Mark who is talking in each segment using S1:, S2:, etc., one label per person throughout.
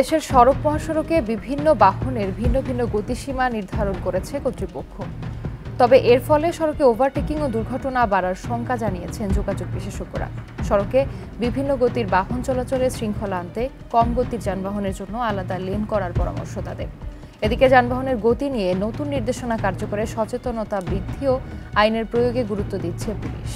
S1: দেশের সড়ক মহাসড়কে বিভিন্ন বাহনের ভিন্ন ভিন্ন গতিসীমা নির্ধারণ করেছে কর্তৃপক্ষ তবে এর ফলে সড়কে ওভারটেকিং ও দুর্ঘটনা বাড়ার শঙ্কা জানিয়েছেন যোগাযোগ বিশেষজ্ঞরা সড়কে বিভিন্ন গতির বাহন চলাচলে শৃঙ্খলা আনতে কম গতির যানবাহনের জন্য আলাদা লেন করার পরামর্শ তাদের এদিকে যানবাহনের গতি নিয়ে নতুন নির্দেশনা কার্যকরে সচেতনতা বৃদ্ধি ও আইনের প্রয়োগে গুরুত্ব দিচ্ছে পুলিশ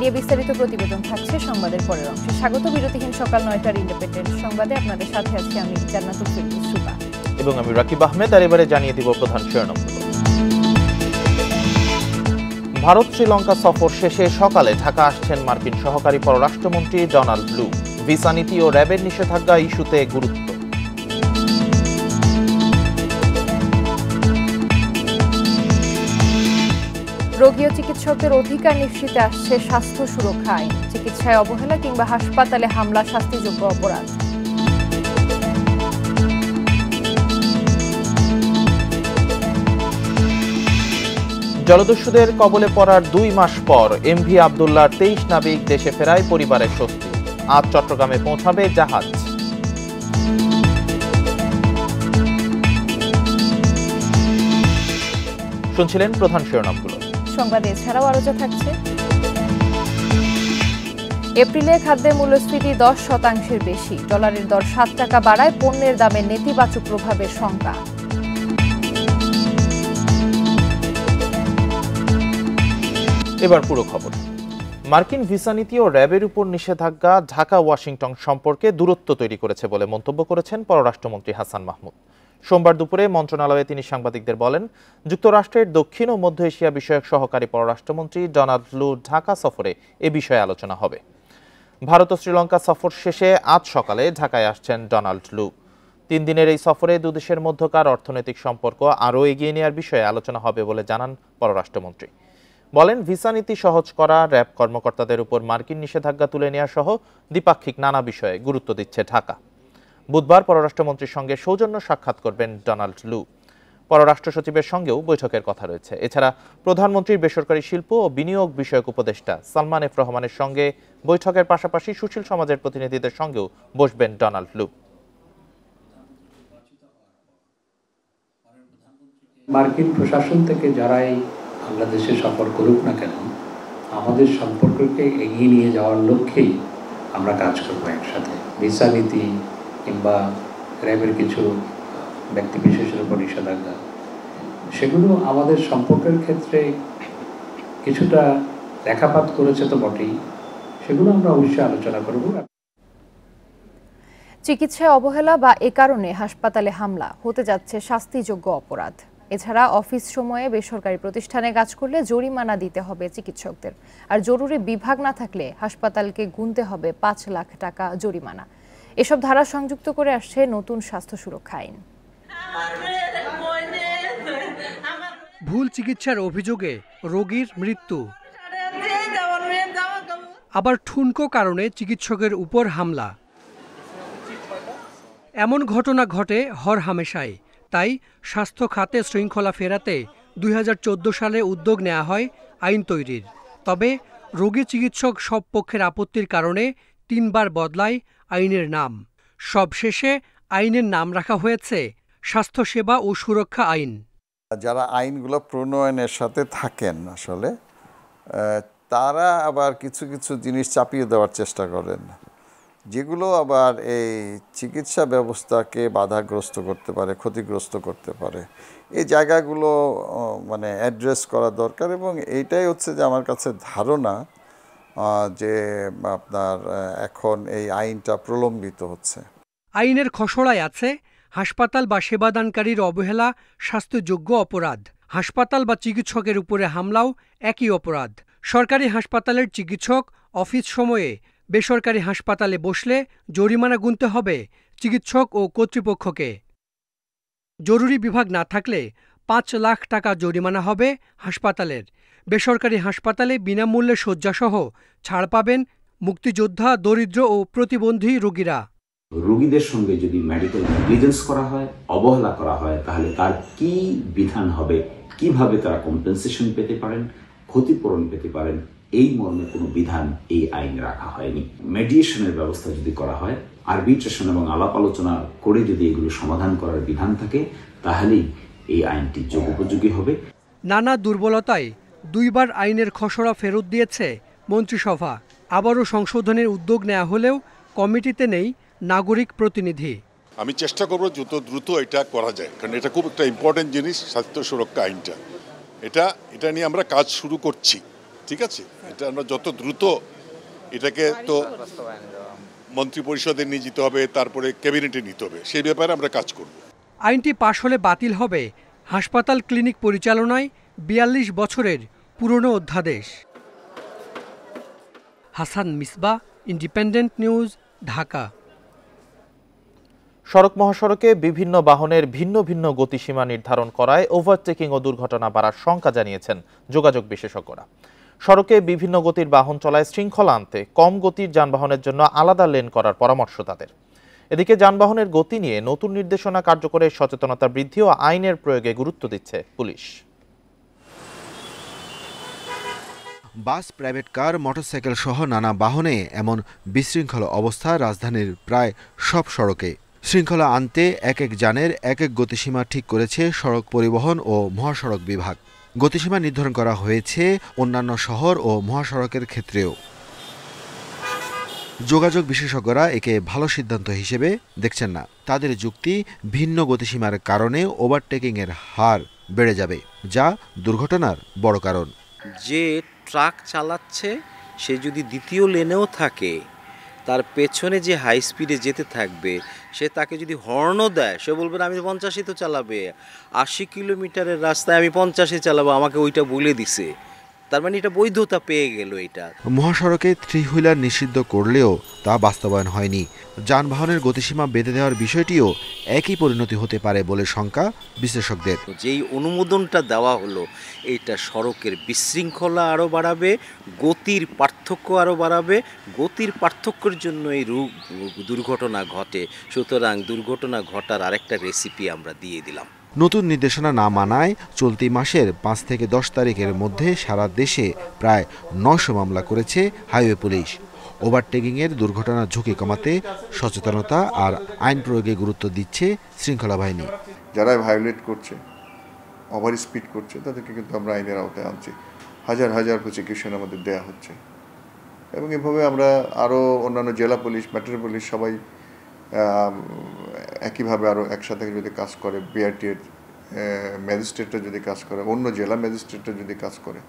S1: নিয়ে বিস্তারিত প্রতিবেদন থাকছে সংবাদের পরের অংশে স্বাগত বিরতিহীন সকাল নয়টার ইন্ডিপেন্ডেন্ট সংবাদে আপনাদের সাথে আজকে আমি জান্নাত সুবা
S2: এবং আমি রাকিব আহমেদ আর এবারে জানিয়ে দিব প্রধান শিরোনাম ভারত শ্রীলঙ্কা সফর শেষে সকালে ঢাকা আসছেন মার্কিন সহকারী পররাষ্ট্রমন্ত্রী ডোনাল্ড ব্লু ভিসা নীতি ও র্যাবের নিষেধাজ্ঞা ইস্যুতে গুরুত্ব
S3: রোগী ও
S1: চিকিৎসকদের অধিকার নিশ্চিতে আসছে স্বাস্থ্য সুরক্ষায় চিকিৎসায় অবহেলা কিংবা হাসপাতালে হামলা শাস্তিযোগ্য অপরাধ
S2: জলদস্যুদের কবলে পড়ার দুই মাস পর এমভি আবদুল্লার তেইশ নাবিক দেশে ফেরায় পরিবারের স্বস্তি আজ চট্টগ্রামে পৌঁছাবে জাহাজ শুনছিলেন প্রধান শিরোনামগুলো
S1: সংবাদে এছাড়াও আরো যা থাকছে এপ্রিলে খাদ্যের মূল্যস্ফীতি দশ শতাংশের বেশি ডলারের দর সাত টাকা বাড়ায় পণ্যের দামে নেতিবাচক প্রভাবের শঙ্কা
S2: এবার পুরো খবর মার্কিন ভিসা নীতি ও র্যাবের উপর নিষেধাজ্ঞা ঢাকা ওয়াশিংটন সম্পর্কে দূরত্ব তৈরি করেছে বলে মন্তব্য করেছেন পররাষ্ট্রমন্ত্রী হাসান মাহমুদ সোমবার দুপুরে মন্ত্রণালয়ে তিনি সাংবাদিকদের বলেন যুক্তরাষ্ট্রের দক্ষিণ ও মধ্য এশিয়া বিষয়ক সহকারী পররাষ্ট্রমন্ত্রী ডোনাল্ড লু ঢাকা সফরে এ বিষয়ে আলোচনা হবে ভারত ও শ্রীলঙ্কা সফর শেষে আজ সকালে ঢাকায় আসছেন ডোনাল্ড লু তিন দিনের এই সফরে দুদেশের মধ্যকার অর্থনৈতিক সম্পর্ক আরও এগিয়ে নেওয়ার বিষয়ে আলোচনা হবে বলে জানান পররাষ্ট্রমন্ত্রী বলেন ভিসা নীতি সহজ করা র্যাব কর্মকর্তাদের উপর মার্কিন নিষেধাজ্ঞা তুলে নেওয়া সহ দ্বিপাক্ষিক নানা বিষয়ে গুরুত্ব দিচ্ছে ঢাকা বুধবার পররাষ্ট্রমন্ত্রীর সঙ্গে সৌজন্য সাক্ষাৎ করবেন ডোনাল্ড লু পররাষ্ট্র সচিবের সঙ্গেও বৈঠকের কথা রয়েছে এছাড়া প্রধানমন্ত্রীর বেসরকারি শিল্প ও বিনিয়োগ বিষয়ক উপদেষ্টা সালমান এফ রহমানের সঙ্গে বৈঠকের পাশাপাশি সুশীল সমাজের প্রতিনিধিদের সঙ্গেও বসবেন ডোনাল্ড লু
S4: মার্কিন প্রশাসন থেকে যারাই বাংলাদেশে সফর করুক না কেন আমাদের সম্পর্ককে এগিয়ে নিয়ে যাওয়ার লক্ষ্যেই আমরা কাজ করবো একসাথে ভিসা নীতি কিংবা র্যাবের কিছু ব্যক্তি বিশেষের উপর নিষেধাজ্ঞা সেগুলো আমাদের সম্পর্কের ক্ষেত্রে কিছুটা রেখাপাত করেছে তো বটেই সেগুলো আমরা অবশ্যই আলোচনা করব
S1: চিকিৎসায় অবহেলা বা এ কারণে হাসপাতালে হামলা হতে যাচ্ছে শাস্তিযোগ্য অপরাধ এছাড়া অফিস সময়ে বেসরকারি প্রতিষ্ঠানে কাজ করলে জরিমানা দিতে হবে চিকিৎসকদের আর জরুরি বিভাগ না থাকলে হাসপাতালকে গুনতে হবে পাঁচ লাখ টাকা জরিমানা এসব ধারা সংযুক্ত করে আসছে নতুন স্বাস্থ্য সুরক্ষা আইন
S4: ভুল চিকিৎসার অভিযোগে রোগীর মৃত্যু আবার ঠুনকো কারণে চিকিৎসকের উপর হামলা এমন ঘটনা ঘটে হর হামেশায় তাই স্বাস্থ্য খাতে শৃঙ্খলা ফেরাতে দুই সালে উদ্যোগ নেওয়া হয় আইন তৈরির তবে রোগী চিকিৎসক সব পক্ষের আপত্তির কারণে তিনবার বদলায় আইনের নাম সবশেষে আইনের নাম রাখা হয়েছে স্বাস্থ্যসেবা ও সুরক্ষা আইন
S5: যারা আইনগুলো প্রণয়নের সাথে থাকেন আসলে তারা আবার কিছু কিছু জিনিস চাপিয়ে দেওয়ার চেষ্টা করেন যেগুলো আবার এই চিকিৎসা ব্যবস্থাকে বাধাগ্রস্ত করতে পারে ক্ষতিগ্রস্ত করতে পারে এই জায়গাগুলো মানে অ্যাড্রেস করা দরকার এবং এইটাই হচ্ছে যে আমার কাছে ধারণা যে আপনার এখন এই আইনটা প্রলম্বিত হচ্ছে
S4: আইনের খসড়ায় আছে হাসপাতাল বা সেবাদানকারীর অবহেলা স্বাস্থ্যযোগ্য অপরাধ হাসপাতাল বা চিকিৎসকের উপরে হামলাও একই অপরাধ সরকারি হাসপাতালের চিকিৎসক অফিস সময়ে বেসরকারি হাসপাতালে বসলে জরিমানা গুনতে হবে চিকিৎসক ও কর্তৃপক্ষকে জরুরি বিভাগ না থাকলে পাঁচ লাখ টাকা জরিমানা হবে হাসপাতালের বেসরকারি হাসপাতালে বিনামূল্যে শয্যাসহ ছাড় পাবেন মুক্তিযোদ্ধা দরিদ্র ও প্রতিবন্ধী রোগীরা
S6: রোগীদের সঙ্গে যদি মেডিকেল নেগলিজেন্স করা হয় অবহেলা করা হয় তাহলে তার কি বিধান হবে কিভাবে তারা কম্পেনসেশন পেতে পারেন ক্ষতিপূরণ পেতে পারেন এই মর্মে কোনো বিধান এই আইন রাখা হয়নি মেডিয়েশনের ব্যবস্থা যদি করা হয় আরবিট্রেশন এবং আলাপ আলোচনা করে যদি এগুলো সমাধান করার বিধান থাকে তাহলেই এই আইনটি যোগ উপযোগী হবে
S4: নানা দুর্বলতায় দুইবার আইনের খসড়া ফেরত দিয়েছে মন্ত্রিসভা আবারও সংশোধনের উদ্যোগ নেওয়া হলেও কমিটিতে নেই নাগরিক প্রতিনিধি
S7: আমি চেষ্টা করব যত দ্রুত এটা করা যায় কারণ এটা খুব একটা ইম্পর্টেন্ট জিনিস স্বাস্থ্য সুরক্ষা আইনটা এটা এটা নিয়ে আমরা কাজ শুরু করছি ঠিক আছে এটা আমরা যত দ্রুত এটাকে তো মন্ত্রিপরিষদে নিয়ে যেতে হবে তারপরে ক্যাবিনেটে নিতে হবে সেই ব্যাপারে আমরা কাজ করব
S4: আইনটি পাশ হলে বাতিল হবে হাসপাতাল ক্লিনিক পরিচালনায় বিয়াল্লিশ বছরের পুরনো অধ্যাদেশ হাসান মিসবা ইন্ডিপেন্ডেন্ট নিউজ ঢাকা সড়ক মহাসড়কে বিভিন্ন বাহনের ভিন্ন ভিন্ন
S2: গতিসীমা নির্ধারণ করায় ওভারটেকিং ও দুর্ঘটনা বাড়ার শঙ্কা জানিয়েছেন যোগাযোগ বিশেষজ্ঞরা সড়কে বিভিন্ন গতির বাহন চলায় শৃঙ্খলা আনতে কম গতির যানবাহনের জন্য আলাদা লেন করার পরামর্শ তাদের এদিকে যানবাহনের গতি নিয়ে নতুন নির্দেশনা কার্যকরের সচেতনতা বৃদ্ধি ও আইনের প্রয়োগে গুরুত্ব দিচ্ছে police
S8: bus private car motorcycle সহ নানা বাহনে এমন বিশৃঙ্খল অবস্থা রাজধানীর প্রায় সব সড়কে শৃঙ্খলা আনতে এক এক যানের এক এক গতিসীমা ঠিক করেছে সড়ক পরিবহন ও মহাসড়ক বিভাগ গতিসীমা নির্ধারণ করা হয়েছে অন্যান্য শহর ও মহাসড়কের ক্ষেত্রেও যোগাযোগ বিশেষজ্ঞরা একে ভালো সিদ্ধান্ত হিসেবে দেখছেন না তাদের যুক্তি ভিন্ন গতিসীমার কারণে ওভারটেকিংয়ের হার বেড়ে যাবে যা দুর্ঘটনার বড় কারণ
S6: যে
S9: ট্রাক চালাচ্ছে সে যদি দ্বিতীয় লেনেও থাকে তার পেছনে যে হাই স্পিডে যেতে থাকবে সে তাকে যদি হর্নও দেয় সে বলবে আমি পঞ্চাশে তো চালাবে আশি কিলোমিটারের রাস্তায় আমি পঞ্চাশে চালাবো আমাকে ওইটা বলে দিছে তার মানে এটা বৈধতা পেয়ে গেল এটা
S8: মহাসড়কে থ্রি হুইলার নিষিদ্ধ করলেও তা বাস্তবায়ন হয়নি যানবাহনের গতিসীমা বেঁধে দেওয়ার বিষয়টিও একই পরিণতি হতে পারে বলে শঙ্কা বিশ্লেষকদের
S9: যেই অনুমোদনটা দেওয়া হলো এটা সড়কের বিশৃঙ্খলা আরও বাড়াবে গতির পার্থক্য আরও বাড়াবে গতির পার্থক্যের জন্য এই দুর্ঘটনা ঘটে সুতরাং দুর্ঘটনা ঘটার আরেকটা রেসিপি আমরা দিয়ে দিলাম
S8: নতুন নির্দেশনা না মানায় চলতি মাসের পাঁচ থেকে দশ তারিখের মধ্যে সারা দেশে প্রায় নশো মামলা করেছে হাইওয়ে পুলিশ ওভারটেকিংয়ের দুর্ঘটনার ঝুঁকি কমাতে সচেতনতা আর আইন প্রয়োগে গুরুত্ব দিচ্ছে শৃঙ্খলা বাহিনী যারা
S5: ভায়োলেট করছে ওভার স্পিড করছে তাদেরকে কিন্তু আমরা আইনের আওতায় আনছি হাজার হাজার প্রসিকিউশন আমাদের দেয়া হচ্ছে এবং এভাবে আমরা আরও অন্যান্য জেলা পুলিশ মেট্রো পুলিশ সবাই একইভাবে আরও একসাথে যদি কাজ করে বিআরটিএর ম্যাজিস্ট্রেটরা যদি কাজ করে অন্য জেলা ম্যাজিস্ট্রেটরা যদি কাজ করে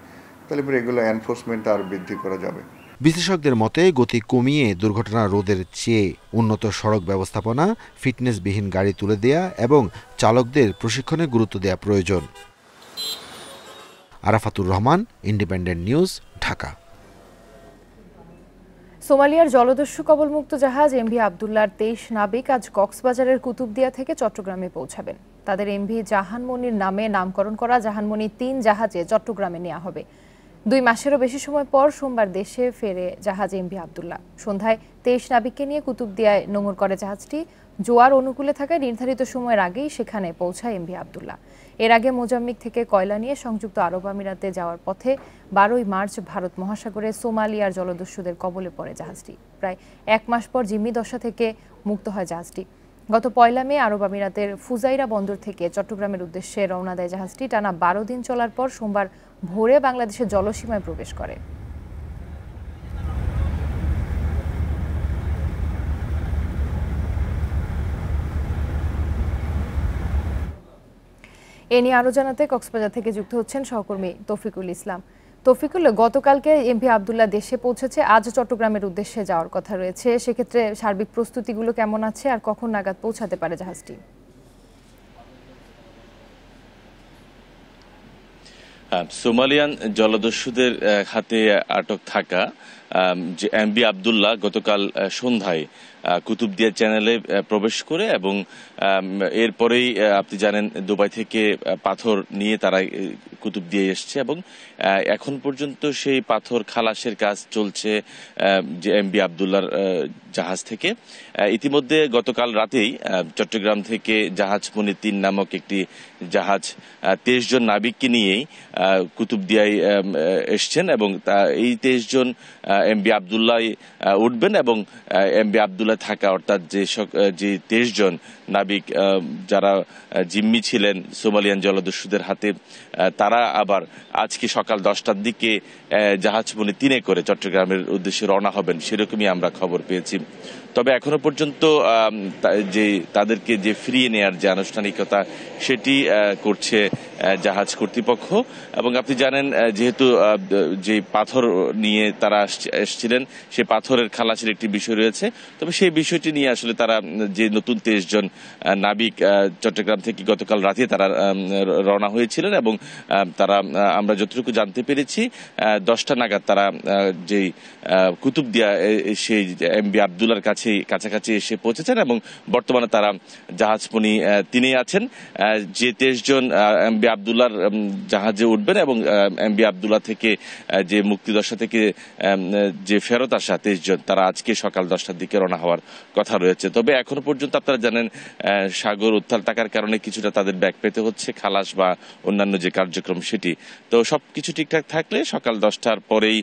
S5: তাহলে পরে এগুলো এনফোর্সমেন্ট আর বৃদ্ধি করা যাবে
S8: বিশেষজ্ঞদের মতে গতি কমিয়ে দুর্ঘটনা রোধের চেয়ে উন্নত সড়ক ব্যবস্থাপনা ফিটনেসবিহীন গাড়ি তুলে দেয়া এবং চালকদের প্রশিক্ষণে গুরুত্ব দেওয়া প্রয়োজন আরাফাতুর রহমান ইন্ডিপেন্ডেন্ট
S1: নিউজ ঢাকা সোমালিয়ার জলদস্যু কবলমুক্ত জাহাজ এমভি আবদুল্লার তেইশ নাবিক আজ কক্সবাজারের কুতুবদিয়া থেকে চট্টগ্রামে পৌঁছাবেন তাদের এমভি জাহানমনির নামে নামকরণ করা জাহানমনি তিন জাহাজে চট্টগ্রামে নেওয়া হবে দুই মাসেরও বেশি সময় পর সোমবার দেশে ফেরে জাহাজ এমভি আবদুল্লা সন্ধ্যায় তেইশ নাবিককে নিয়ে কুতুবদিয়ায় নোঙর করে জাহাজটি জোয়ার অনুকূলে থাকায় নির্ধারিত সময়ের আগেই সেখানে পৌঁছায় এমভি আবদুল্লা এর আগে মোজাম্বিক থেকে কয়লা নিয়ে সংযুক্ত আরব আমিরাতে যাওয়ার পথে বারোই মার্চ ভারত মহাসাগরে সোমালিয়ার জলদস্যুদের কবলে পড়ে জাহাজটি প্রায় এক মাস পর জিম্মি দশা থেকে মুক্ত হয় জাহাজটি গত পয়লা মে আরব আমিরাতের ফুজাইরা বন্দর থেকে চট্টগ্রামের উদ্দেশ্যে রওনা দেয় জাহাজটি টানা বারো দিন চলার পর সোমবার ভোরে বাংলাদেশের জলসীমায় প্রবেশ করে এ নিয়ে আরও জানাতে কক্সবাজার থেকে যুক্ত হচ্ছেন সহকর্মী তৌফিকুল ইসলাম তৌফিকুল গতকালকে এমপি আবদুল্লাহ দেশে পৌঁছেছে আজ চট্টগ্রামের উদ্দেশ্যে যাওয়ার কথা রয়েছে সেক্ষেত্রে সার্বিক প্রস্তুতিগুলো কেমন আছে আর কখন নাগাদ পৌঁছাতে পারে জাহাজটি
S10: সোমালিয়ান জলদস্যুদের হাতে আটক থাকা যে এম বি আবদুল্লাহ গতকাল সন্ধ্যায় কুতুবদিয়া চ্যানেলে প্রবেশ করে এবং এরপরেই আপনি জানেন দুবাই থেকে পাথর নিয়ে তারা কুতুব দিয়ে এসছে এবং এখন পর্যন্ত সেই পাথর খালাসের কাজ চলছে যে এম বি আবদুল্লার জাহাজ থেকে ইতিমধ্যে গতকাল রাতেই চট্টগ্রাম থেকে জাহাজ মনে তিন নামক একটি জাহাজ তেইশ জন নাবিককে নিয়েই কুতুবদিয়ায় এসছেন এবং এই তেইশ জন এম বি আবদুল্লাহ উঠবেন এবং এম বি আবদুল্লা কারাগারগুলো থাকা অর্থাৎ যে যে তেইশ জন নাবিক যারা জিম্মি ছিলেন সোমালিয়ান জলদস্যুদের হাতে তারা আবার আজকে সকাল দশটার দিকে জাহাজ মনে তিনে করে চট্টগ্রামের উদ্দেশ্যে রওনা হবেন সেরকমই আমরা খবর পেয়েছি তবে এখনো পর্যন্ত যে তাদেরকে যে ফিরিয়ে নেয়ার যে আনুষ্ঠানিকতা সেটি করছে জাহাজ কর্তৃপক্ষ এবং আপনি জানেন যেহেতু যে পাথর নিয়ে তারা এসেছিলেন সেই পাথরের খালাসের একটি বিষয় রয়েছে তবে সেই বিষয়টি নিয়ে আসলে তারা যে নতুন তেইশ জন নাবিক চট্টগ্রাম থেকে গতকাল রাতে তারা রওনা হয়েছিলেন এবং তারা আমরা যতটুকু জানতে পেরেছি দশটা নাগাদ তারা যেই কুতুবদিয়া সেই এম বি আবদুল্লার কাছে কাছাকাছি কাছাকাছি এসে পৌঁছেছেন এবং বর্তমানে তারা জাহাজপনি তিনি আছেন যে তেইশ জন এম বি আবদুল্লার জাহাজে উঠবেন এবং এম বি আবদুল্লা থেকে যে মুক্তিদশা থেকে যে ফেরত আসা তেইশ জন তারা আজকে সকাল দশটার দিকে রওনা হওয়ার কথা রয়েছে তবে এখনো পর্যন্ত আপনারা জানেন সাগর উত্তাল থাকার কারণে কিছুটা তাদের ব্যাগ পেতে হচ্ছে খালাস বা অন্যান্য যে কার্যক্রম সেটি তো সব কিছু ঠিকঠাক থাকলে সকাল দশটার পরেই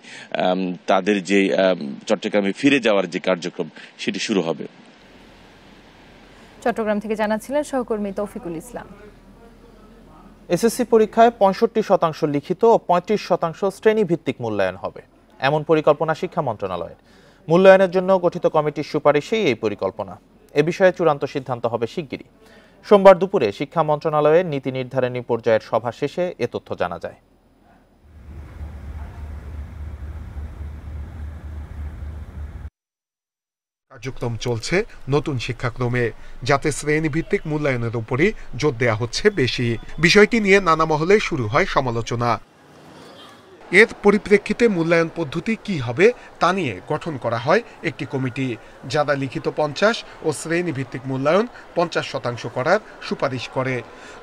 S10: তাদের যে চট্টগ্রামে ফিরে যাওয়ার যে কার্যক্রম সেটি এটি শুরু
S2: হবে
S1: চট্টগ্রাম থেকে জানাচ্ছিলেন সহকর্মী তৌফিকুল ইসলাম
S2: এসএসসি পরীক্ষায় পঁয়ষট্টি শতাংশ লিখিত ও পঁয়ত্রিশ শতাংশ শ্রেণীভিত্তিক মূল্যায়ন হবে এমন পরিকল্পনা শিক্ষা মন্ত্রণালয়ের মূল্যায়নের জন্য গঠিত কমিটির সুপারিশেই এই পরিকল্পনা এ বিষয়ে চূড়ান্ত সিদ্ধান্ত হবে শিগগিরই সোমবার দুপুরে শিক্ষা মন্ত্রণালয়ের নীতি নির্ধারণী পর্যায়ের সভা শেষে এ তথ্য জানা যায় কার্যক্রম
S7: চলছে নতুন শিক্ষাক্রমে যাতে শ্রেণীভিত্তিক মূল্যায়নের উপরই জোর দেয়া হচ্ছে বেশি বিষয়টি নিয়ে নানা মহলে শুরু হয় সমালোচনা এর পরিপ্রেক্ষিতে মূল্যায়ন পদ্ধতি কি হবে তা নিয়ে গঠন করা হয় একটি কমিটি যারা লিখিত পঞ্চাশ ও শ্রেণীভিত্তিক মূল্যায়ন পঞ্চাশ শতাংশ করার সুপারিশ করে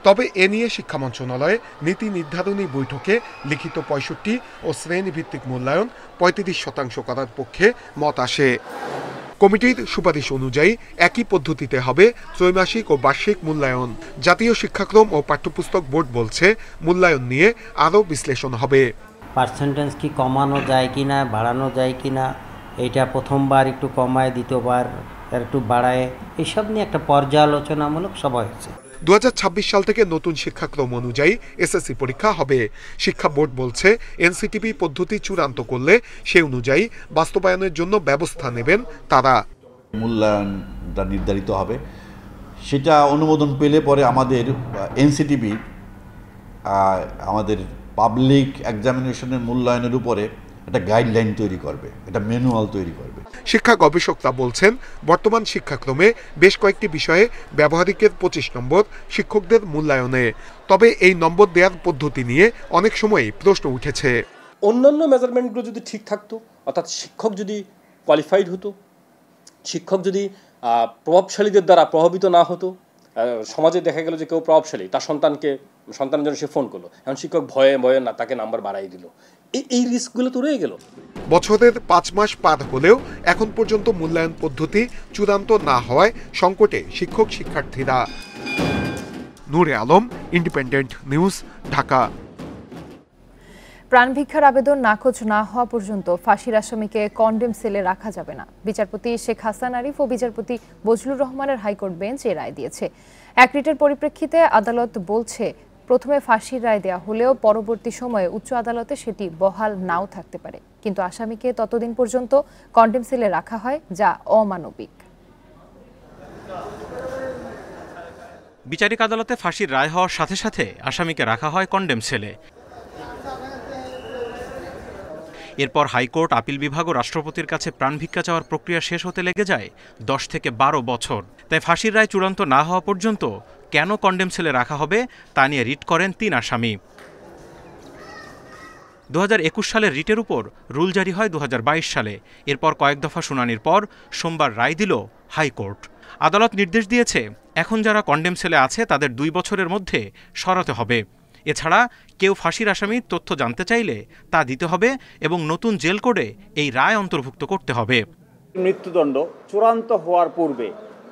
S7: তবে এ নিয়ে শিক্ষা মন্ত্রণালয়ে নীতি নির্ধারণী বৈঠকে লিখিত পঁয়ষট্টি ও শ্রেণীভিত্তিক মূল্যায়ন পঁয়ত্রিশ শতাংশ করার পক্ষে মত আসে কমিটির সুপারিশ অনুযায়ী একই পদ্ধতিতে হবে ত্রৈমাসিক ও বার্ষিক মূল্যায়ন জাতীয় শিক্ষাক্রম ও পাঠ্যপুস্তক বোর্ড বলছে মূল্যায়ন নিয়ে আরও বিশ্লেষণ হবে পার্সেন্টেজ কি কমানো যায় কি না বাড়ানো যায় কি না এটা প্রথমবার একটু কমায় দ্বিতীয়বার একটু বাড়ায় এসব নিয়ে একটা পর্যালোচনামূলক সভা হয়েছে দু সাল থেকে নতুন শিক্ষাক্রম অনুযায়ী এসএসসি পরীক্ষা হবে শিক্ষা বোর্ড বলছে এনসিটিপি পদ্ধতি চূড়ান্ত করলে সে অনুযায়ী বাস্তবায়নের জন্য ব্যবস্থা নেবেন তারা
S10: মূল্যায়নটা নির্ধারিত হবে সেটা অনুমোদন পেলে পরে আমাদের এনসিটিভি আমাদের পাবলিক এক্সামিনেশনের মূল্যায়নের উপরে
S7: একটা গাইডলাইন তৈরি করবে একটা ম্যানুয়াল তৈরি করবে শিক্ষা গবেষকরা বলছেন বর্তমান শিক্ষাক্রমে বেশ কয়েকটি বিষয়ে ব্যবহারিকের পঁচিশ নম্বর শিক্ষকদের মূল্যায়নে তবে এই নম্বর দেওয়ার পদ্ধতি নিয়ে অনেক সময়ই প্রশ্ন উঠেছে অন্যান্য
S11: মেজারমেন্টগুলো যদি ঠিক থাকতো অর্থাৎ শিক্ষক যদি কোয়ালিফাইড হতো শিক্ষক যদি প্রভাবশালীদের দ্বারা প্রভাবিত না হতো সমাজে দেখা গেল যে কেউ প্রভাবশালী তার সন্তানকে সন্তানের জন্য সে ফোন করলো এখন শিক্ষক ভয়ে ভয়ে না তাকে নাম্বার বাড়াই দিল এই রিস্কগুলো
S7: তো রয়ে গেল বছরের পাঁচ মাস পার হলেও এখন পর্যন্ত মূল্যায়ন পদ্ধতি চূড়ান্ত না হওয়ায় সংকটে শিক্ষক শিক্ষার্থীরা নূরে আলম ইন্ডিপেন্ডেন্ট নিউজ ঢাকা
S1: প্রাণভিক্ষার আবেদন নাকচ না হওয়া পর্যন্ত ফাঁসির আসামিকে কন্ডেম সেলে রাখা যাবে না বিচারপতি শেখ হাসান আরিফ ও বিচারপতি বজলুর রহমানের হাইকোর্ট বেঞ্চ এ রায় দিয়েছে এক রিটের পরিপ্রেক্ষিতে আদালত বলছে প্রথমে ফাঁসির রায় দেয়া হলেও পরবর্তী সময়ে উচ্চ আদালতে সেটি বহাল নাও থাকতে পারে কিন্তু আসামিকে ততদিন পর্যন্ত কন্টেম সেলে রাখা হয় যা অমানবিক
S9: বিচারিক আদালতে ফাঁসির রায় হওয়ার সাথে সাথে আসামিকে রাখা হয় কন্ডেম সেলে এরপর হাইকোর্ট আপিল বিভাগ ও রাষ্ট্রপতির কাছে প্রাণভিক্ষা চাওয়ার প্রক্রিয়া শেষ হতে লেগে যায় দশ থেকে বারো বছর তাই ফাঁসির রায় চূড়ান্ত না হওয়া পর্যন্ত কেন কন্ডেম সেলে রাখা হবে তা নিয়ে রিট করেন তিন আসামি দু সালের রিটের উপর রুল জারি হয় দু সালে এরপর কয়েক দফা শুনানির পর সোমবার রায় দিল হাইকোর্ট আদালত নির্দেশ দিয়েছে এখন যারা কন্ডেম সেলে আছে তাদের দুই বছরের মধ্যে সরাতে হবে এছাড়া কেউ ফাঁসির আসামির তথ্য জানতে চাইলে তা দিতে হবে এবং নতুন জেল কোডে এই রায় অন্তর্ভুক্ত করতে হবে
S6: মৃত্যুদণ্ড চূড়ান্ত হওয়ার পূর্বে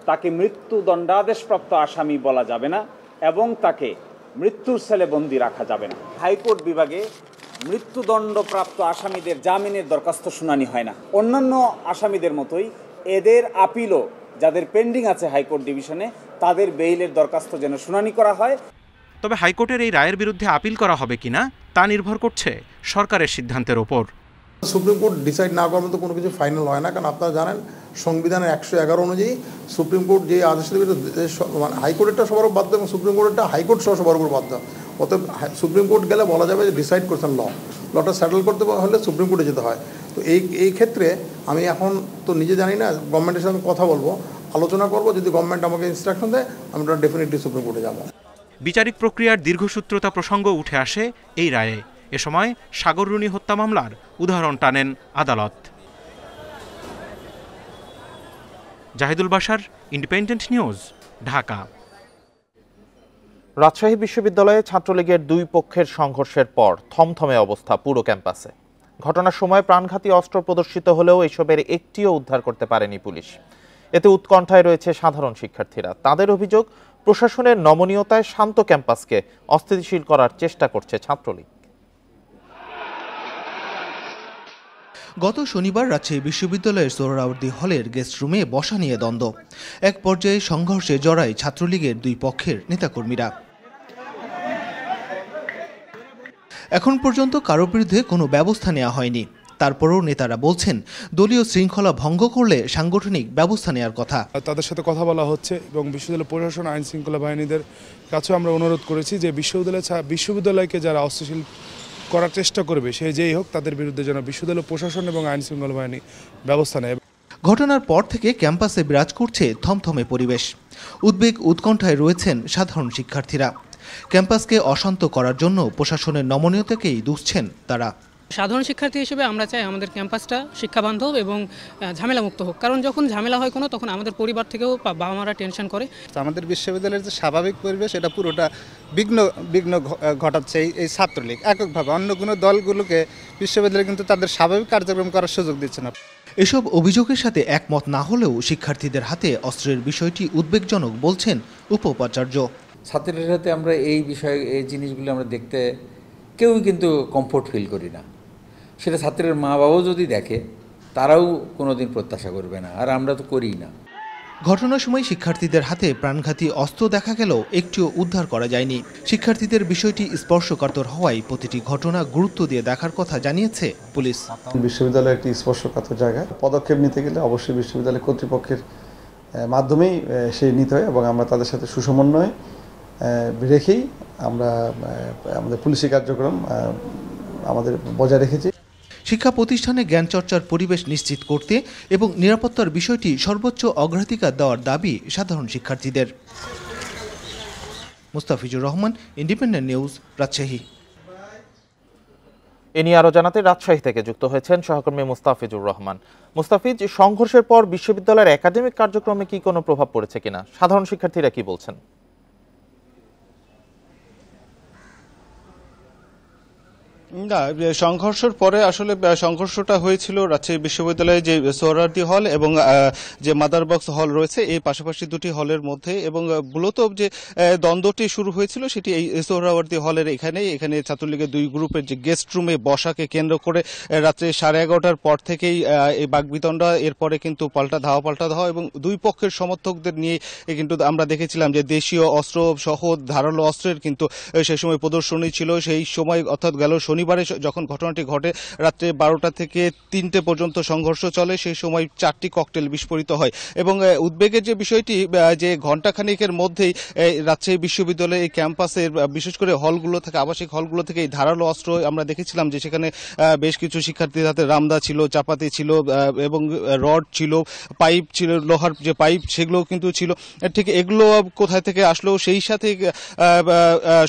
S6: তাকে মৃত্যুদণ্ডাদেশপ্রাপ্ত আসামি বলা যাবে না এবং তাকে মৃত্যুর সেলে বন্দি রাখা যাবে না হাইকোর্ট বিভাগে মৃত্যুদণ্ডপ্রাপ্ত আসামিদের জামিনের দরখাস্ত শুনানি হয় না অন্যান্য আসামিদের মতোই এদের আপিলও যাদের পেন্ডিং আছে হাইকোর্ট ডিভিশনে তাদের বেইলের দরখাস্ত যেন শুনানি করা হয়
S9: তবে হাইকোর্টের এই রায়ের বিরুদ্ধে আপিল করা হবে কিনা তা নির্ভর করছে সরকারের সিদ্ধান্তের ওপর
S5: সুপ্রিম কোর্ট ডিসাইড না করার মতো কোনো কিছু ফাইনাল হয় না কারণ আপনারা জানেন সংবিধানের একশো এগারো অনুযায়ী সুপ্রিম কোর্ট যে আদেশ দেবে মানে হাইকোর্টেরটা সবার বাধ্য এবং সুপ্রিম কোর্টেরটা হাইকোর্ট সহ সবার উপর বাধ্য অতএব সুপ্রিম কোর্ট গেলে বলা যাবে যে ডিসাইড করছেন ল লটা সেটেল করতে হলে সুপ্রিম কোর্টে যেতে হয় তো এই এই ক্ষেত্রে আমি এখন তো নিজে জানি না গভর্নমেন্টের সাথে কথা বলবো আলোচনা করব যদি গভর্নমেন্ট আমাকে ইনস্ট্রাকশন দেয় আমি ডেফিনেটলি সুপ্রিম কোর্টে যাব
S9: বিচারিক প্রক্রিয়ার দীর্ঘসূত্রতা প্রসঙ্গ উঠে আসে এই রায়ে এ সময় সাগররুণী হত্যা মামলার উদাহরণ টানেন আদালত জাহিদুল বাসার ইন্ডিপেন্ডেন্ট নিউজ ঢাকা
S2: রাজশাহী বিশ্ববিদ্যালয়ে ছাত্রলীগের দুই পক্ষের সংঘর্ষের পর থমথমে অবস্থা পুরো ক্যাম্পাসে ঘটনার সময় প্রাণঘাতী অস্ত্র প্রদর্শিত হলেও এসবের একটিও উদ্ধার করতে পারেনি পুলিশ এতে উৎকণ্ঠায় রয়েছে সাধারণ শিক্ষার্থীরা তাদের অভিযোগ প্রশাসনের নমনীয়তায় শান্ত ক্যাম্পাসকে অস্থিতিশীল করার চেষ্টা করছে ছাত্রলীগ
S12: গত শনিবার রাজশাহী বিশ্ববিদ্যালয়ের সোহরাওয়ার্দী হলের গেস্ট রুমে বসা নিয়ে দ্বন্দ্ব এক পর্যায়ে সংঘর্ষে জড়ায় ছাত্রলীগের দুই পক্ষের নেতাকর্মীরা এখন পর্যন্ত কারো বিরুদ্ধে কোনো ব্যবস্থা নেওয়া হয়নি তারপরও নেতারা বলছেন দলীয় শৃঙ্খলা ভঙ্গ করলে সাংগঠনিক ব্যবস্থা নেওয়ার কথা তাদের সাথে কথা বলা হচ্ছে এবং বিশ্ববিদ্যালয় প্রশাসন আইন শৃঙ্খলা বাহিনীদের কাছেও আমরা অনুরোধ করেছি যে বিশ্ববিদ্যালয় বিশ্ববিদ্যালয়কে যারা অস্ত্রশিল্প করার চেষ্টা করবে সে যেই হোক তাদের বিরুদ্ধে যেন বিশ্ববিদ্যালয় প্রশাসন এবং আইন শৃঙ্খলা বাহিনী ব্যবস্থা নেয় ঘটনার পর থেকে ক্যাম্পাসে বিরাজ করছে থমথমে পরিবেশ উদ্বেগ উৎকণ্ঠায় রয়েছেন সাধারণ শিক্ষার্থীরা ক্যাম্পাসকে অশান্ত করার জন্য প্রশাসনের নমনীয়তাকেই দুষছেন তারা
S4: সাধারণ শিক্ষার্থী হিসেবে আমরা চাই আমাদের ক্যাম্পাসটা শিক্ষাবান্ধব এবং ঝামেলামুক্ত হোক কারণ যখন ঝামেলা হয় কোনো তখন আমাদের পরিবার থেকেও বাবা মারা টেনশন করে
S12: আমাদের বিশ্ববিদ্যালয়ের যে স্বাভাবিক পরিবেশ এটা পুরোটা বিঘ্ন বিঘ্ন ঘটাচ্ছে এই ছাত্রলীগ এককভাবে অন্য কোনো দলগুলোকে বিশ্ববিদ্যালয় কিন্তু তাদের স্বাভাবিক কার্যক্রম করার সুযোগ দিচ্ছে না এসব অভিযোগের সাথে একমত না হলেও শিক্ষার্থীদের হাতে অস্ত্রের বিষয়টি উদ্বেগজনক বলছেন উপাচার্য ছাত্রীদের সাথে আমরা এই বিষয়ে এই জিনিসগুলো আমরা দেখতে কেউই কিন্তু কমফোর্ট ফিল করি না সেটা
S5: ছাত্রের মা বাবাও যদি দেখে তারাও কোনো দিন প্রত্যাশা করবে না আর আমরা তো করি না
S12: ঘটনার সময় শিক্ষার্থীদের হাতে প্রাণঘাতী অস্ত্র দেখা গেলেও একটিও উদ্ধার করা যায়নি শিক্ষার্থীদের বিষয়টি স্পর্শকাতর হওয়ায় প্রতিটি ঘটনা গুরুত্ব দিয়ে দেখার কথা জানিয়েছে পুলিশ বিশ্ববিদ্যালয় একটি স্পর্শকাতর জায়গা পদক্ষেপ নিতে গেলে অবশ্যই বিশ্ববিদ্যালয় কর্তৃপক্ষের মাধ্যমেই সে নিতে হয় এবং আমরা তাদের সাথে সুসমন্বয় রেখেই
S5: আমরা আমাদের পুলিশি কার্যক্রম আমাদের বজায় রেখেছি
S12: শিক্ষা প্রতিষ্ঠানে জ্ঞান চর্চার পরিবেশ নিশ্চিত করতে এবং নিরাপত্তার বিষয়টি সর্বোচ্চ অগ্রাধিকার দেওয়ার দাবি সাধারণ শিক্ষার্থীদের মুস্তাফিজুর রহমান
S2: ইন্ডিপেন্ডেন্ট নিউজ রাজশাহী এ নিয়ে আরও জানাতে রাজশাহী থেকে যুক্ত হয়েছেন সহকর্মী মুস্তাফিজুর রহমান মুস্তাফিজ সংঘর্ষের পর বিশ্ববিদ্যালয়ের একাডেমিক কার্যক্রমে কি কোনো প্রভাব পড়েছে কিনা সাধারণ শিক্ষার্থীরা কি বলছেন না সংঘর্ষের পরে আসলে
S12: সংঘর্ষটা হয়েছিল রাজশাহী বিশ্ববিদ্যালয়ে যে সোহরার্দি হল এবং যে মাদার বক্স হল রয়েছে এই পাশাপাশি দুটি হলের মধ্যে এবং মূলত যে দ্বন্দ্বটি শুরু হয়েছিল সেটি এই সোহরাওয়ার্দি হলের এখানেই এখানে ছাত্রলীগের দুই গ্রুপের যে গেস্ট রুমে বসাকে কেন্দ্র করে রাত্রে সাড়ে এগারোটার পর থেকেই এই বাগবিতণ্ডা এরপরে কিন্তু পাল্টা ধাওয়া পাল্টা ধাওয়া এবং দুই পক্ষের সমর্থকদের নিয়ে কিন্তু আমরা দেখেছিলাম যে দেশীয় অস্ত্র সহ ধারালো অস্ত্রের কিন্তু সে সময় প্রদর্শনী ছিল সেই সময় অর্থাৎ গেল শনি শনিবারে যখন ঘটনাটি ঘটে রাত্রে বারোটা থেকে তিনটে পর্যন্ত সংঘর্ষ চলে সেই সময় চারটি ককটেল বিস্ফোরিত হয় এবং উদ্বেগের যে বিষয়টি যে ঘণ্টাখানিকের মধ্যেই রাজশাহী বিশ্ববিদ্যালয়ে এই ক্যাম্পাসের বিশেষ করে হলগুলো থেকে আবাসিক হলগুলো থেকে এই ধারালো অস্ত্র আমরা দেখেছিলাম যে সেখানে বেশ কিছু শিক্ষার্থীর হাতে রামদা ছিল চাপাতি ছিল এবং রড ছিল পাইপ ছিল লোহার যে পাইপ সেগুলো কিন্তু ছিল ঠিক এগুলো কোথায় থেকে আসলো সেই সাথে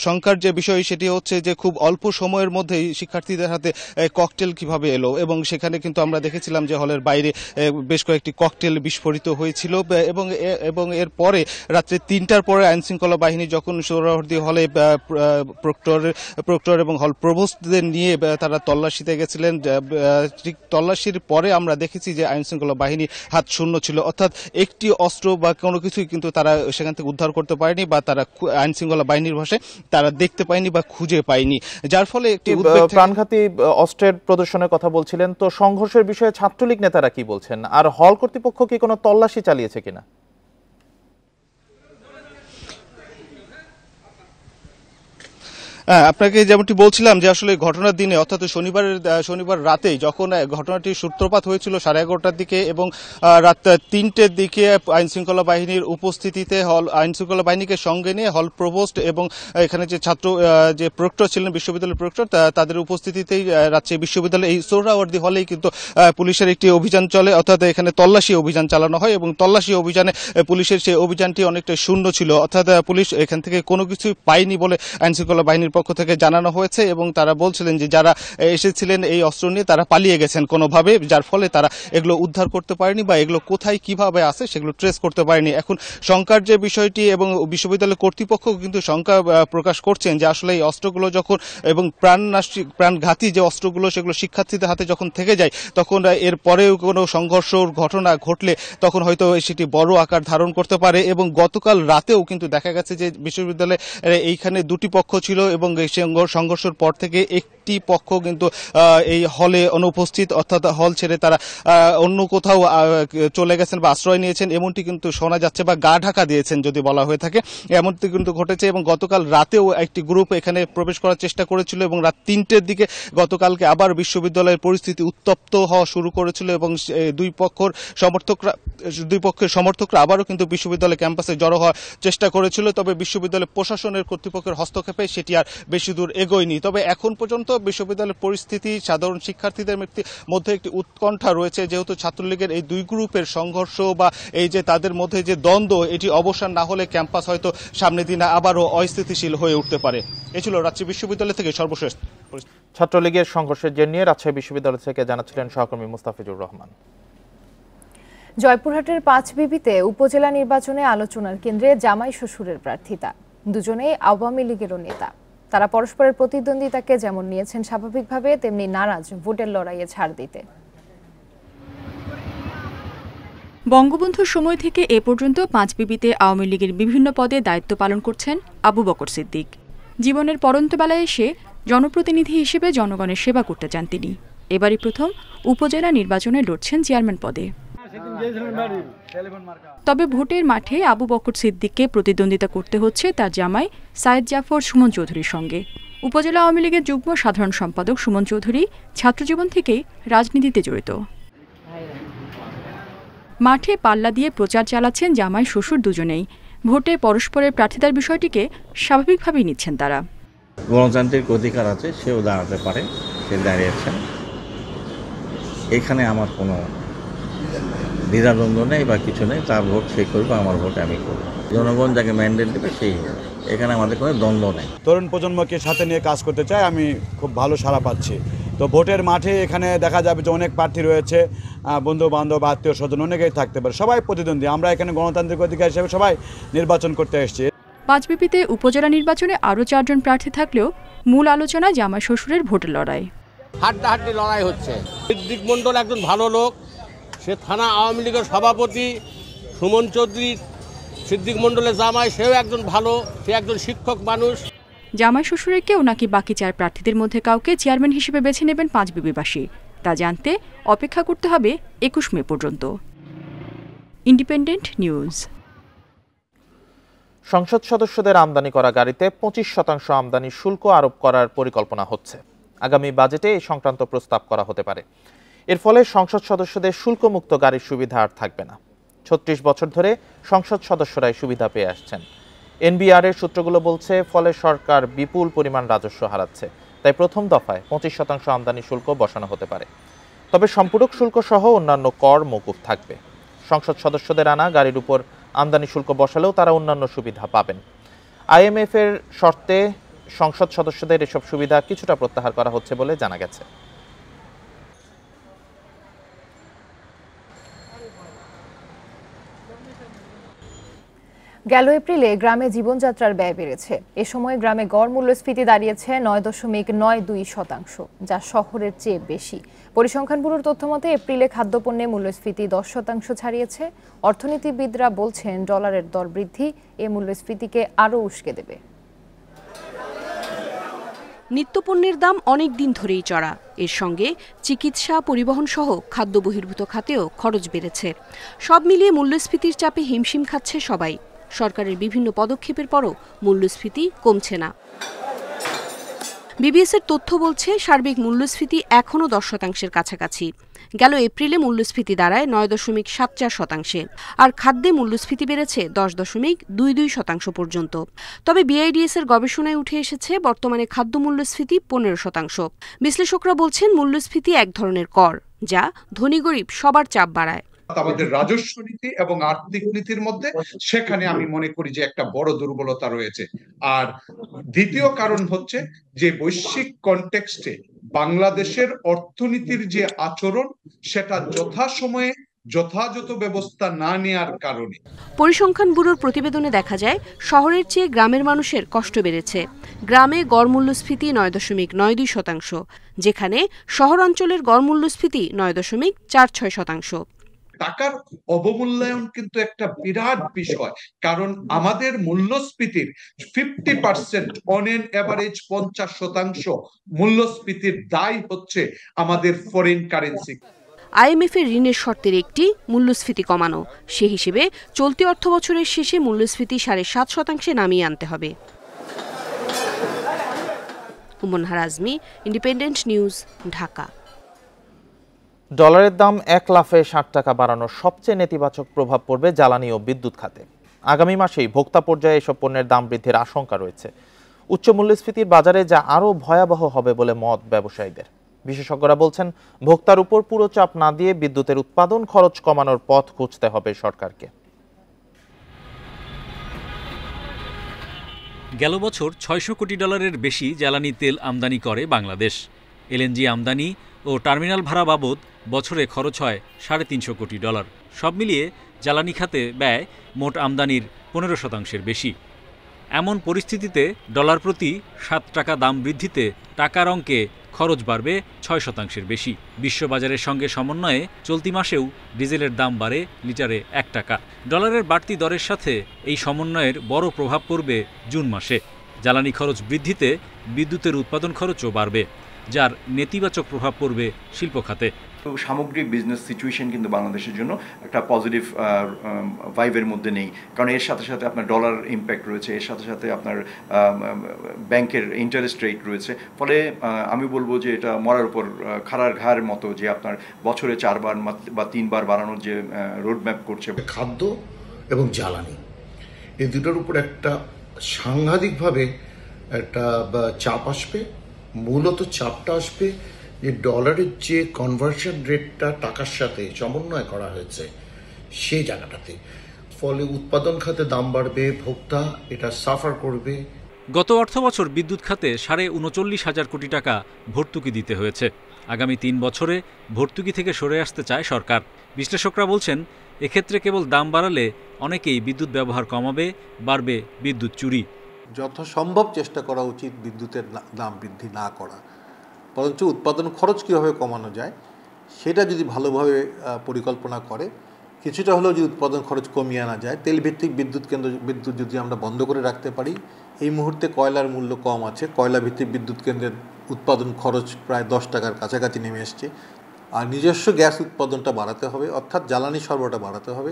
S12: শঙ্কার যে বিষয় সেটি হচ্ছে যে খুব অল্প সময়ের মধ্যে সেই শিক্ষার্থীদের হাতে ককটেল কিভাবে এলো এবং সেখানে কিন্তু আমরা দেখেছিলাম যে হলের বাইরে বেশ কয়েকটি ককটেল বিস্ফোরিত হয়েছিল এবং এবং এর পরে রাত্রে তিনটার পরে আইনশৃঙ্খলা বাহিনী যখন সোহরাহর্দি হলে প্রক্টর প্রক্টর এবং হল প্রভোস্টদের নিয়ে তারা তল্লাশিতে গেছিলেন ঠিক তল্লাশির পরে আমরা দেখেছি যে আইনশৃঙ্খলা বাহিনী হাত শূন্য ছিল অর্থাৎ একটি অস্ত্র বা কোনো কিছুই কিন্তু তারা সেখান থেকে উদ্ধার করতে পারেনি বা তারা আইনশৃঙ্খলা বাহিনীর ভাষায় তারা
S2: দেখতে পায়নি বা খুঁজে পায়নি যার ফলে একটি প্রাণঘাতী অস্ত্রের প্রদর্শনের কথা বলছিলেন তো সংঘর্ষের বিষয়ে ছাত্রলীগ নেতারা কি বলছেন আর হল কর্তৃপক্ষ কি কোনো তল্লাশি চালিয়েছে কিনা
S12: হ্যাঁ, আপনাকে যেমনটি বলছিলাম যে আসলে ঘটনার দিনে অর্থাৎ শনিবারের শনিবার রাতেই যখন ঘটনাটি সূত্রপাত হয়েছিল সাড়ে এগারোটার দিকে এবং রাত তিনটের দিকে আইনশৃঙ্খলা বাহিনীর উপস্থিতিতে হল আইনশৃঙ্খলা বাহিনীকে সঙ্গে নিয়ে হল প্রভোস্ট এবং এখানে যে ছাত্র যে প্রক্টর ছিলেন বিশ্ববিদ্যালয়ের প্রক্টর তাদের উপস্থিতিতেই রাজশাহী বিশ্ববিদ্যালয় এই সোহরাওয়ার্দী হলেই কিন্তু পুলিশের একটি অভিযান চলে অর্থাৎ এখানে তল্লাশি অভিযান চালানো হয় এবং তল্লাশি অভিযানে পুলিশের সেই অভিযানটি অনেকটা শূন্য ছিল অর্থাৎ পুলিশ এখান থেকে কোনো কিছুই পায়নি বলে আইনশৃঙ্খলা বাহিনীর বাহিনীর পক্ষ থেকে জানানো হয়েছে এবং তারা বলছিলেন যে যারা এসেছিলেন এই অস্ত্র নিয়ে তারা পালিয়ে গেছেন কোনোভাবে যার ফলে তারা এগুলো উদ্ধার করতে পারেনি বা এগুলো কোথায় কিভাবে আছে সেগুলো ট্রেস করতে পারেনি এখন শঙ্কার যে বিষয়টি এবং বিশ্ববিদ্যালয় কর্তৃপক্ষ কিন্তু শঙ্কা প্রকাশ করছেন যে আসলে এই অস্ত্রগুলো যখন এবং প্রাণনাশী প্রাণঘাতী যে অস্ত্রগুলো সেগুলো শিক্ষার্থীদের হাতে যখন থেকে যায় তখন এর পরেও কোনো সংঘর্ষর ঘটনা ঘটলে তখন হয়তো সেটি বড় আকার ধারণ করতে পারে এবং গতকাল রাতেও কিন্তু দেখা গেছে যে বিশ্ববিদ্যালয়ে এইখানে দুটি পক্ষ ছিল এবং এবং সংঘর্ষের পর থেকে একটি পক্ষ কিন্তু এই হলে অনুপস্থিত অর্থাৎ হল ছেড়ে তারা অন্য কোথাও চলে গেছেন বা আশ্রয় নিয়েছেন এমনটি কিন্তু শোনা যাচ্ছে বা গা ঢাকা দিয়েছেন যদি বলা হয়ে থাকে এমনটি কিন্তু ঘটেছে এবং গতকাল রাতেও একটি গ্রুপ এখানে প্রবেশ করার চেষ্টা করেছিল এবং রাত তিনটের দিকে গতকালকে আবার বিশ্ববিদ্যালয়ের পরিস্থিতি উত্তপ্ত হওয়া শুরু করেছিল এবং দুই পক্ষর সমর্থকরা দুই পক্ষের সমর্থকরা আবারও কিন্তু বিশ্ববিদ্যালয় ক্যাম্পাসে জড়ো হওয়ার চেষ্টা করেছিল তবে বিশ্ববিদ্যালয় প্রশাসনের কর্তৃপক্ষের হস্তক্ষেপে সেটি আর বেশি দূর এগোয়নি তবে এখন পর্যন্ত বিশ্ববিদ্যালয়ের পরিস্থিতি সাধারণ শিক্ষার্থীদের মধ্যে একটি উৎকণ্ঠা রয়েছে যেহেতু ছাত্রলীগের এই দুই গ্রুপের সংঘর্ষ বা এই যে তাদের মধ্যে যে দ্বন্দ্ব এটি অবসান না হলে ক্যাম্পাস হয়তো সামনে দিনে আবারও অস্থিতিশীল হয়ে উঠতে পারে
S2: এ ছিল রাজশাহী বিশ্ববিদ্যালয় থেকে সর্বশেষ ছাত্রলীগের সংঘর্ষের জের নিয়ে রাজশাহী বিশ্ববিদ্যালয় থেকে জানাচ্ছিলেন সহকর্মী মুস্তাফিজুর রহমান
S1: জয়পুরহাটের পাঁচ বিবিতে উপজেলা নির্বাচনে আলোচনার কেন্দ্রে জামাই শ্বশুরের প্রার্থিতা দুজনেই আওয়ামী লীগেরও নেতা তারা পরস্পরের প্রতিদ্বন্দ্বিতাকে যেমন নিয়েছেন স্বাভাবিকভাবে তেমনি নারাজ ভোটের লড়াইয়ে ছাড়
S3: দিতে বঙ্গবন্ধুর সময় থেকে এ পর্যন্ত পাঁচ বিবিতে আওয়ামী লীগের বিভিন্ন পদে দায়িত্ব পালন করছেন আবু বকর সিদ্দিক জীবনের পরন্তবেলায় এসে জনপ্রতিনিধি হিসেবে জনগণের সেবা করতে চান তিনি এবারই প্রথম উপজেলা নির্বাচনে লড়ছেন চেয়ারম্যান পদে তবে ভোটের মাঠে আবু বকর সিদ্দিককে প্রতিদ্বন্দ্বিতা করতে হচ্ছে তার জামাই সায়েদ জাফর সুমন চৌধুরীর সঙ্গে উপজেলা আওয়ামী লীগের যুগ্ম সাধারণ সম্পাদক সুমন চৌধুরী ছাত্রজীবন থেকেই রাজনীতিতে জড়িত মাঠে পাল্লা দিয়ে প্রচার চালাচ্ছেন জামাই শ্বশুর দুজনেই ভোটে পরস্পরের প্রার্থিতার বিষয়টিকে স্বাভাবিকভাবেই নিচ্ছেন তারা
S10: গণতান্ত্রিক অধিকার আছে সেও দাঁড়াতে পারে সে দাঁড়িয়েছেন এখানে আমার কোনো নিরানন্দ নেই বা কিছু নেই তার ভোট সে করবে আমার ভোট আমি করবো জনগণ যাকে ম্যান্ডেট দেবে সেই হবে এখানে আমাদের কোনো দ্বন্দ্ব নেই তরুণ প্রজন্মকে সাথে নিয়ে কাজ করতে চাই আমি খুব ভালো সাড়া পাচ্ছি তো ভোটের মাঠে এখানে দেখা যাবে যে অনেক প্রার্থী রয়েছে বন্ধু বান্ধব আত্মীয় স্বজন অনেকেই থাকতে পারে সবাই প্রতিদ্বন্দ্বী আমরা এখানে গণতান্ত্রিক অধিকার হিসেবে সবাই নির্বাচন করতে এসেছি
S3: পাঁচবিপিতে উপজেলা নির্বাচনে আরও চারজন প্রার্থী থাকলেও মূল আলোচনা জামা শ্বশুরের ভোটের লড়াই
S11: হাড্ডাহাড্ডি লড়াই হচ্ছে দিগ্মণ্ডল একজন ভালো লোক সে থানা আওয়ামী লীগের সভাপতি সুমন চৌধুরী সিদ্দিক মণ্ডলের জামাই সেও একজন ভালো সে একজন শিক্ষক মানুষ
S3: জামাই শ্বশুরেকেও নাকি বাকি চার প্রার্থীদের মধ্যে কাউকে চেয়ারম্যান হিসেবে বেছে নেবেন পাঁচ বিবিবাসী তা জানতে অপেক্ষা করতে হবে একুশ মে পর্যন্ত ইন্ডিপেন্ডেন্ট
S2: নিউজ সংসদ সদস্যদের আমদানি করা গাড়িতে পঁচিশ শতাংশ আমদানি শুল্ক আরোপ করার পরিকল্পনা হচ্ছে আগামী বাজেটে এই সংক্রান্ত প্রস্তাব করা হতে পারে এর ফলে সংসদ সদস্যদের শুল্কমুক্ত গাড়ির সুবিধা আর থাকবে না ছত্রিশ বছর ধরে সংসদ সদস্যরাই সুবিধা পেয়ে আসছেন এনবিআর এর সূত্রগুলো বলছে ফলে সরকার বিপুল পরিমাণ রাজস্ব হারাচ্ছে তাই প্রথম দফায় পঁচিশ শতাংশ আমদানি শুল্ক বসানো হতে পারে তবে সম্পূরক শুল্ক সহ অন্যান্য কর মকুব থাকবে সংসদ সদস্যদের আনা গাড়ির উপর আমদানি শুল্ক বসালেও তারা অন্যান্য সুবিধা পাবেন আইএমএফ এর শর্তে সংসদ সদস্যদের এসব সুবিধা কিছুটা প্রত্যাহার করা হচ্ছে বলে জানা গেছে
S1: গেল এপ্রিলে গ্রামে জীবনযাত্রার ব্যয় বেড়েছে এ সময় গ্রামে গড় মূল্যস্ফীতি দাঁড়িয়েছে নয় দশমিক নয় দুই শতাংশ যা শহরের চেয়ে বেশি পরিসংখ্যান ব্যুরোর তথ্যমতে এপ্রিলে খাদ্যপণ্যে মূল্যস্ফীতি দশ শতাংশ ছাড়িয়েছে অর্থনীতিবিদরা বলছেন ডলারের দর বৃদ্ধি এ মূল্যস্ফীতিকে আরও উস্কে দেবে
S13: নিত্যপণ্যের দাম অনেক দিন ধরেই চড়া এর সঙ্গে চিকিৎসা পরিবহন সহ খাদ্য বহির্ভূত খাতেও খরচ বেড়েছে সব মিলিয়ে মূল্যস্ফীতির চাপে হিমশিম খাচ্ছে সবাই সরকারের বিভিন্ন পদক্ষেপের পরও মূল্যস্ফীতি কমছে না বিবিএসের তথ্য বলছে সার্বিক মূল্যস্ফীতি এখনও দশ শতাংশের কাছাকাছি গেল এপ্রিলে মূল্যস্ফীতি দাঁড়ায় নয় দশমিক সাত চার শতাংশে আর খাদ্যে মূল্যস্ফীতি বেড়েছে দশ দশমিক দুই দুই শতাংশ পর্যন্ত তবে বিআইডিএস এর গবেষণায় উঠে এসেছে বর্তমানে খাদ্য মূল্যস্ফীতি পনেরো শতাংশ বিশ্লেষকরা বলছেন মূল্যস্ফীতি এক ধরনের কর যা ধনী গরিব সবার চাপ বাড়ায়
S7: আমাদের রাজস্ব নীতি এবং আর্থিক নীতির মধ্যে সেখানে আমি মনে করি যে একটা বড় দুর্বলতা রয়েছে আর দ্বিতীয় কারণ হচ্ছে যে বৈশ্বিক কন্টেক্সটে বাংলাদেশের অর্থনীতির যে আচরণ সেটা যথাসময়ে যথাযথ ব্যবস্থা না নেয়ার কারণে
S13: পরিসংখ্যান ব্যুরোর প্রতিবেদনে দেখা যায় শহরের চেয়ে গ্রামের মানুষের কষ্ট বেড়েছে গ্রামে গড় মূল্যস্ফীতি নয় দশমিক নয় দুই শতাংশ যেখানে শহরাঞ্চলের গড় মূল্যস্ফীতি নয় দশমিক চার ছয় শতাংশ
S7: টাকার অবমূল্যায়ন কিন্তু একটা বিরাট বিষয় কারণ আমাদের মূল্যস্ফীতির fifty percent on an average পঞ্চাশ শতাংশ মূল্যস্ফীতির দায় হচ্ছে আমাদের ফরেন
S13: কারেন্সি আইএমএফ এর ঋণের শর্তের একটি মূল্যস্ফীতি কমানো সে হিসেবে চলতি অর্থ বছরের শেষে মূল্যস্ফীতি সাড়ে সাত শতাংশে নামিয়ে আনতে হবে উমন হারাজমি ইন্ডিপেন্ডেন্ট নিউজ ঢাকা
S2: ডলারের দাম এক লাফে ষাট টাকা বাড়ানোর সবচেয়ে নেতিবাচক প্রভাব পড়বে জ্বালানি ও বিদ্যুৎ খাতে আগামী মাসেই ভোক্তা পর্যায়ে এসব পণ্যের দাম বৃদ্ধির আশঙ্কা রয়েছে উচ্চ মূল্যস্ফীতির বাজারে যা আরও ভয়াবহ হবে বলে মত ব্যবসায়ীদের বিশেষজ্ঞরা বলছেন ভোক্তার উপর পুরো চাপ না দিয়ে বিদ্যুতের উৎপাদন খরচ কমানোর পথ খুঁজতে হবে সরকারকে
S6: গেল বছর ছয়শো কোটি ডলারের বেশি জ্বালানি তেল আমদানি করে বাংলাদেশ এলএনজি আমদানি ও টার্মিনাল ভাড়া বাবদ বছরে খরচ হয় সাড়ে তিনশো কোটি ডলার সব মিলিয়ে জ্বালানি খাতে ব্যয় মোট আমদানির পনেরো শতাংশের বেশি এমন পরিস্থিতিতে ডলার প্রতি সাত টাকা দাম বৃদ্ধিতে টাকার অঙ্কে খরচ বাড়বে ছয় শতাংশের বেশি বিশ্ববাজারের সঙ্গে সমন্বয়ে চলতি মাসেও ডিজেলের দাম বাড়ে লিটারে এক টাকা ডলারের বাড়তি দরের সাথে এই সমন্বয়ের বড় প্রভাব পড়বে জুন মাসে জ্বালানি খরচ বৃদ্ধিতে বিদ্যুতের উৎপাদন খরচও বাড়বে যার নেতিবাচক প্রভাব পড়বে শিল্প খাতে সামগ্রিক বিজনেস সিচুয়েশন কিন্তু বাংলাদেশের জন্য একটা পজিটিভ ভাইভের
S10: মধ্যে
S5: নেই কারণ এর সাথে সাথে আপনার ডলার ইম্প্যাক্ট রয়েছে এর সাথে সাথে আপনার ব্যাংকের ইন্টারেস্ট রেট রয়েছে ফলে আমি বলবো যে এটা মরার উপর খাড়ার ঘাড়ের মতো যে আপনার বছরে চারবার বা তিনবার বাড়ানোর যে রোডম্যাপ করছে খাদ্য এবং জ্বালানি এই দুটোর উপর একটা সাংঘাতিকভাবে একটা চাপ আসবে মূলত চাপটা আসবে যে ডলারের যে কনভার্সন রেটটা টাকার সাথে সমন্বয় করা হয়েছে সেই জায়গাটাতে ফলে উৎপাদন খাতে দাম বাড়বে ভোক্তা এটা সাফার করবে
S6: গত অর্থ বছর বিদ্যুৎ খাতে সাড়ে উনচল্লিশ হাজার কোটি টাকা ভর্তুকি দিতে হয়েছে আগামী তিন বছরে ভর্তুকি থেকে সরে আসতে চায় সরকার বিশ্লেষকরা বলছেন এক্ষেত্রে কেবল দাম বাড়ালে অনেকেই বিদ্যুৎ ব্যবহার কমাবে বাড়বে বিদ্যুৎ চুরি
S5: যথাসম্ভব চেষ্টা করা উচিত বিদ্যুতের দাম বৃদ্ধি না করা বরঞ্চ উৎপাদন খরচ কীভাবে কমানো যায়
S2: সেটা যদি ভালোভাবে পরিকল্পনা করে কিছুটা হলেও যদি উৎপাদন খরচ কমিয়ে আনা যায় তেলভিত্তিক বিদ্যুৎ কেন্দ্র বিদ্যুৎ যদি আমরা বন্ধ করে রাখতে পারি এই মুহূর্তে কয়লার মূল্য কম আছে কয়লা ভিত্তিক বিদ্যুৎ কেন্দ্রের উৎপাদন খরচ প্রায় দশ টাকার কাছাকাছি নেমে এসছে
S5: আর নিজস্ব গ্যাস উৎপাদনটা বাড়াতে হবে অর্থাৎ জ্বালানি সরবরাহটা বাড়াতে হবে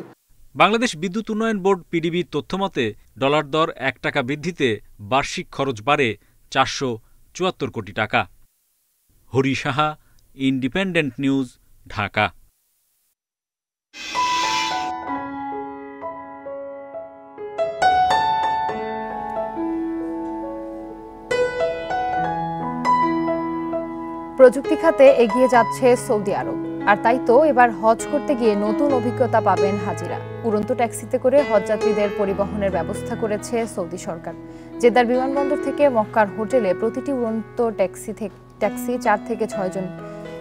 S6: বাংলাদেশ বিদ্যুৎ উন্নয়ন বোর্ড পিডিবির তথ্যমতে ডলার দর এক টাকা বৃদ্ধিতে বার্ষিক খরচ বাড়ে চারশো চুয়াত্তর কোটি টাকা হরি সাহা ইন্ডিপেন্ডেন্ট নিউজ ঢাকা
S1: প্রযুক্তি খাতে এগিয়ে যাচ্ছে সৌদি আরব আর তাই তো এবার হজ করতে গিয়ে নতুন অভিজ্ঞতা পাবেন হাজিরা উড়ন্ত ট্যাক্সিতে করে হজযাত্রীদের পরিবহনের ব্যবস্থা করেছে সৌদি সরকার জেদ্দার বিমানবন্দর থেকে মক্কার হোটেলে প্রতিটি উড়ন্ত ট্যাক্সি থেকে ট্যাক্সি চার থেকে ছয়জন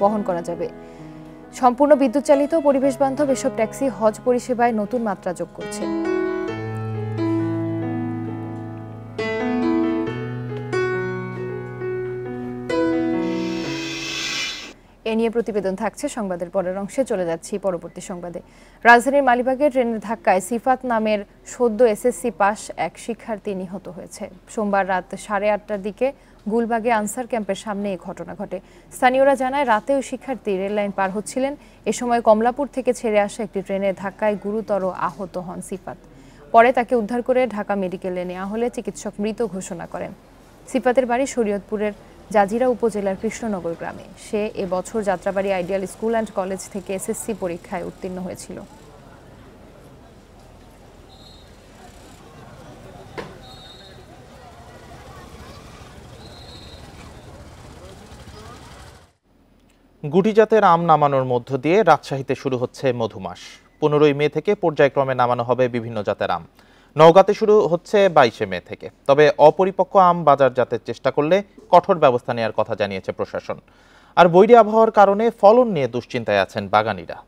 S1: বহন করা যাবে সম্পূর্ণ বিদ্যুৎ চালিত পরিবেশ বান্ধব এসব ট্যাক্সি হজ পরিষেবায় নতুন মাত্রা যোগ করছে এ নিয়ে প্রতিবেদন থাকছে সংবাদের পরের অংশে চলে যাচ্ছি পরবর্তী সংবাদে রাজধানীর মালিবাগে ট্রেনের ধাক্কায় সিফাত নামের সদ্য এসএসসি পাস এক শিক্ষার্থী নিহত হয়েছে সোমবার রাত সাড়ে আটটার দিকে গুলবাগে আনসার ক্যাম্পের সামনে এই ঘটনা ঘটে স্থানীয়রা জানায় রাতে ওই শিক্ষার্থী রেললাইন পার হচ্ছিলেন এ সময় কমলাপুর থেকে ছেড়ে আসা একটি ট্রেনের ধাক্কায় গুরুতর আহত হন সিফাত পরে তাকে উদ্ধার করে ঢাকা মেডিকেলে নেওয়া হলে চিকিৎসক মৃত ঘোষণা করেন সিফাতের বাড়ি শরীয়তপুরের জাজিরা উপজেলার কৃষ্ণনগর গ্রামে সে এবছর Jatrabari ideal school and college থেকে এসএসসি পরীক্ষায় উত্তীর্ণ হয়েছিল
S2: গুটিজাতের আম নামানোর মধ্য দিয়ে রাজশাহীতে শুরু হচ্ছে মধুমাস পনেরোই মে থেকে পর্যায়ক্রমে নামানো হবে বিভিন্ন জাতের আম নওগাঁতে শুরু হচ্ছে বাইশে মে থেকে তবে অপরিপক্ক আম বাজারজাতের চেষ্টা করলে কঠোর ব্যবস্থা নেওয়ার কথা জানিয়েছে প্রশাসন আর বৈরী আবহাওয়ার কারণে ফলন নিয়ে দুশ্চিন্তায় আছেন বাগানিরা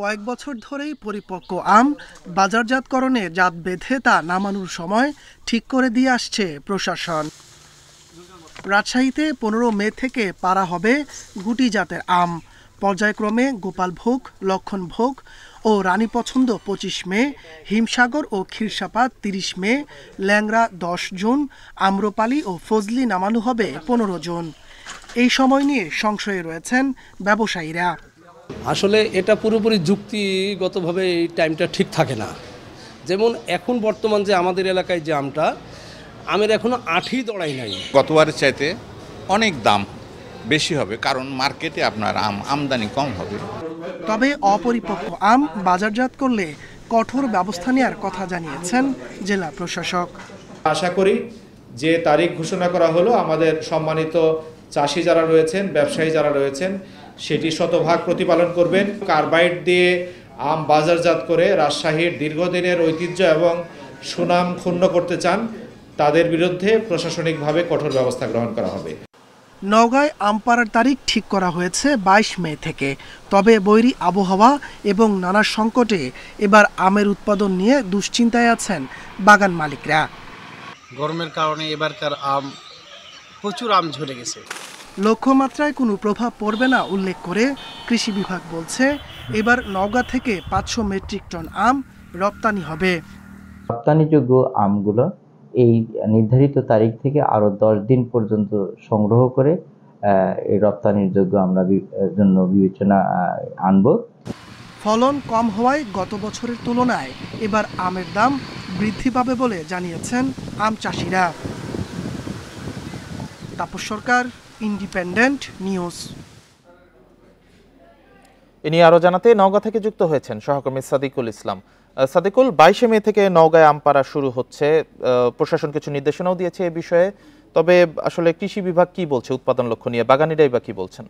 S14: কয়েক বছর ধরেই পরিপক্ক আম বাজারজাতকরণে জাত বেঁধে তা নামানোর সময় ঠিক করে দিয়ে আসছে প্রশাসন রাজশাহীতে পনেরো মে থেকে পারা হবে গুটি জাতের আম পর্যায়ক্রমে গোপালভোগ লক্ষণভোগ ও রানী পছন্দ পঁচিশ মে হিমসাগর ও ক্ষীরসাপাত তিরিশ মে ল্যাংরা দশ জুন আম্রপালি ও ফজলি নামানো হবে পনেরো জুন এই সময় নিয়ে সংশয়ে রয়েছেন ব্যবসায়ীরা
S12: আসলে এটা পুরোপুরি যুক্তিগতভাবে এই টাইমটা ঠিক থাকে না যেমন এখন বর্তমান যে আমাদের এলাকায় যে আমটা আমের এখনও আঠই দড়াই নাই গতবারের চাইতে অনেক দাম
S2: বেশি হবে কারণ মার্কেটে আপনার আম আমদানি কম হবে
S14: তবে অপরিপক্ক আম বাজারজাত করলে কঠোর ব্যবস্থা নেওয়ার কথা জানিয়েছেন জেলা প্রশাসক
S12: আশা করি যে তারিখ ঘোষণা করা হলো আমাদের সম্মানিত চাষি যারা রয়েছেন ব্যবসায়ী যারা রয়েছেন সেটি শতভাগ প্রতিপালন করবেন কার্বাইড দিয়ে আম বাজারজাত করে রাজশাহীর দীর্ঘদিনের ঐতিহ্য এবং সুনাম ক্ষুণ্ণ করতে চান তাদের বিরুদ্ধে প্রশাসনিকভাবে কঠোর ব্যবস্থা গ্রহণ করা হবে
S14: নওগাঁয় আমপাড়ার তারিখ ঠিক করা হয়েছে বাইশ মে থেকে তবে বৈরী আবহাওয়া এবং নানা সংকটে এবার আমের উৎপাদন নিয়ে দুশ্চিন্তায় আছেন বাগান মালিকরা
S2: গরমের কারণে এবারকার আম প্রচুর আম ঝরে গেছে
S14: লক্ষ্যমাত্রায় কোনো প্রভাব পড়বে না উল্লেখ করে কৃষি বিভাগ বলছে এবার নওগাঁ থেকে পাঁচশো মেট্রিক টন আম রপ্তানি হবে
S9: রপ্তানিযোগ্য আমগুলো
S2: এই নির্ধারিত তারিখ থেকে আরও দশ দিন পর্যন্ত সংগ্রহ করে এই রপ্তানির যোগ্য আমরা জন্য বিবেচনা আনব
S14: ফলন কম হওয়ায় গত বছরের তুলনায় এবার আমের দাম বৃদ্ধি পাবে বলে জানিয়েছেন আম চাষিরা তাপস সরকার ইন্ডিপেন্ডেন্ট নিউজ
S2: এ নিয়ে আরও জানাতে নওগাঁ থেকে যুক্ত হয়েছেন সহকর্মী সাদিকুল ইসলাম সাদেকুল বাইশে মে থেকে নওগাঁয় আমপাড়া শুরু হচ্ছে প্রশাসন কিছু নির্দেশনাও দিয়েছে এ বিষয়ে তবে আসলে কৃষি বিভাগ কি বলছে উৎপাদন লক্ষ্য নিয়ে বাগানিরাই বা কি বলছেন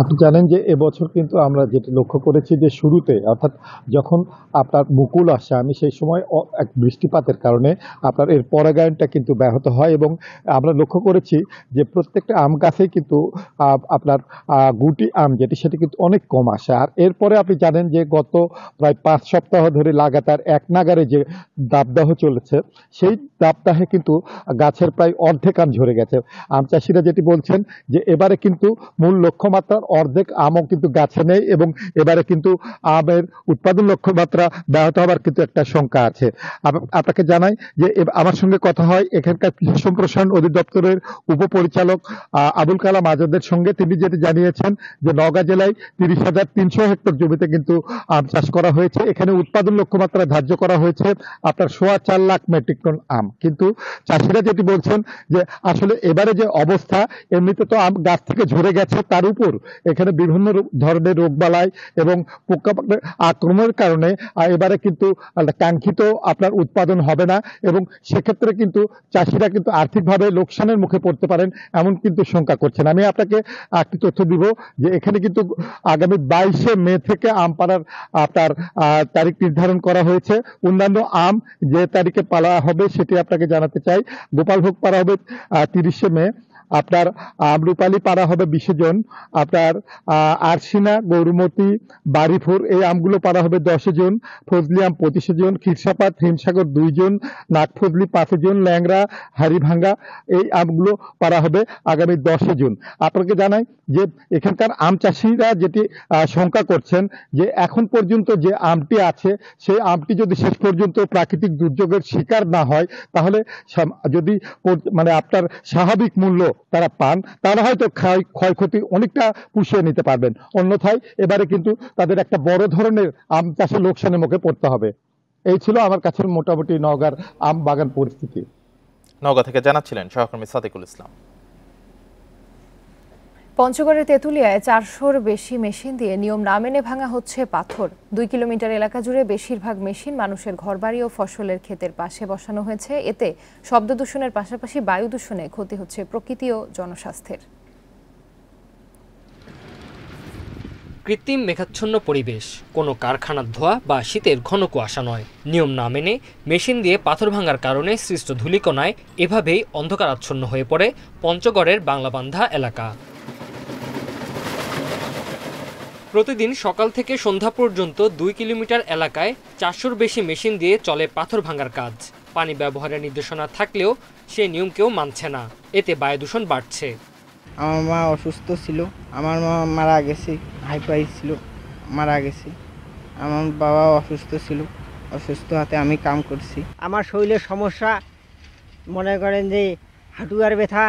S5: আপনি জানেন যে এবছর কিন্তু আমরা যেটা লক্ষ্য করেছি যে শুরুতে অর্থাৎ যখন আপনার মুকুল আসে আমি সেই সময় এক বৃষ্টিপাতের কারণে আপনার এর পরাগায়নটা কিন্তু ব্যাহত হয় এবং আমরা লক্ষ্য করেছি যে প্রত্যেকটা আম গাছে কিন্তু আপনার গুটি আম যেটি সেটি কিন্তু অনেক কম আসে আর এরপরে আপনি জানেন যে গত প্রায় পাঁচ সপ্তাহ ধরে লাগাতার এক নাগারে যে দাবদাহ চলেছে সেই দাবদাহে কিন্তু গাছের প্রায় অর্ধেক আম ঝরে গেছে আম চাষিরা যেটি বলছেন যে এবারে কিন্তু মূল লক্ষ্যমাত্রার অর্ধেক আমও কিন্তু গাছে নেই এবং এবারে কিন্তু আমের উৎপাদন লক্ষ্যমাত্রা ব্যাহত হবার কিন্তু একটা শঙ্কা আছে আপনাকে জানাই যে আমার সঙ্গে কথা হয় এখানকার কৃষি সম্প্রসারণ অধিদপ্তরের উপপরিচালক আবুল কালাম আজাদের সঙ্গে তিনি যেটি জানিয়েছেন যে নওগাঁ জেলায় তিরিশ হাজার তিনশো হেক্টর জমিতে কিন্তু আম চাষ করা হয়েছে এখানে উৎপাদন লক্ষ্যমাত্রা ধার্য করা হয়েছে আপনার সোয়া চার লাখ মেট্রিক টন আম কিন্তু চাষিরা যেটি বলছেন যে আসলে এবারে যে অবস্থা এমনিতে তো আম গাছ থেকে ঝরে গেছে তার উপর এখানে বিভিন্ন ধরনের বালাই এবং পোকা আক্রমণের কারণে এবারে কিন্তু কাঙ্ক্ষিত আপনার উৎপাদন হবে না এবং সেক্ষেত্রে কিন্তু চাষিরা কিন্তু আর্থিকভাবে লোকসানের মুখে পড়তে পারেন এমন কিন্তু শঙ্কা করছেন আমি আপনাকে একটি তথ্য দিব যে এখানে কিন্তু আগামী বাইশে মে থেকে আম পাড়ার আপনার তারিখ নির্ধারণ করা হয়েছে অন্যান্য আম যে তারিখে পালা হবে সেটি আপনাকে জানাতে চাই গোপালভোগ পাড়া হবে তিরিশে মে আপনার আমরুপালি পাড়া হবে বিশে জন আপনার আরসিনা গৌরমতি বাড়িফোর এই আমগুলো পাড়া হবে দশে জন ফজলি আম পঁচিশে জন ক্ষীরসাপাত হিমসাগর দুইজন নাগফজলি পাঁচে জন ল্যাংরা হারিভাঙ্গা এই আমগুলো পাড়া হবে আগামী দশে জুন আপনাকে জানাই যে এখানকার আম চাষিরা যেটি শঙ্কা করছেন যে এখন পর্যন্ত যে আমটি আছে সেই আমটি যদি শেষ পর্যন্ত প্রাকৃতিক দুর্যোগের শিকার না হয় তাহলে যদি মানে আপনার স্বাভাবিক মূল্য তারা পান তারা হয়তো ক্ষয় ক্ষয়ক্ষতি অনেকটা পুষিয়ে নিতে পারবেন অন্যথায় এবারে কিন্তু তাদের একটা বড় ধরনের আম চাষে লোকসানের মুখে পড়তে হবে এই ছিল আমার কাছে মোটামুটি নগার আম বাগান পরিস্থিতি
S2: নগা থেকে জানাচ্ছিলেন সহকর্মী সাদিকুল ইসলাম
S1: পঞ্চগড়ের তেঁতুলিয়ায় চারশোর বেশি মেশিন দিয়ে নিয়ম না মেনে ভাঙা হচ্ছে পাথর দুই কিলোমিটার এলাকা জুড়ে বেশিরভাগ মেশিন মানুষের ঘরবাড়ি ও ফসলের ক্ষেতের পাশে বসানো হয়েছে এতে শব্দ দূষণের পাশাপাশি বায়ু দূষণে ক্ষতি হচ্ছে প্রকৃতি ও জনস্বাস্থ্যের
S11: কৃত্রিম মেঘাচ্ছন্ন পরিবেশ কোনো কারখানার ধোয়া বা শীতের ঘন কুয়াশা নয় নিয়ম না মেনে মেশিন দিয়ে পাথর ভাঙার কারণে সৃষ্ট ধুলিকণায় এভাবেই অন্ধকারাচ্ছন্ন হয়ে পড়ে পঞ্চগড়ের বাংলাবান্ধা এলাকা প্রতিদিন সকাল থেকে সন্ধ্যা পর্যন্ত দুই কিলোমিটার এলাকায় চারশোর বেশি মেশিন দিয়ে চলে পাথর ভাঙার কাজ পানি ব্যবহারের নির্দেশনা থাকলেও সে নিয়ম কেউ মানছে না এতে বায়ু দূষণ বাড়ছে
S14: আমার মা অসুস্থ ছিল আমার মা মারা গেছে হাইপাই ছিল মারা গেছে আমার বাবা অসুস্থ ছিল অসুস্থ হাতে আমি কাম করছি আমার শরীরের সমস্যা মনে করেন যে হাঁটু আর ব্যথা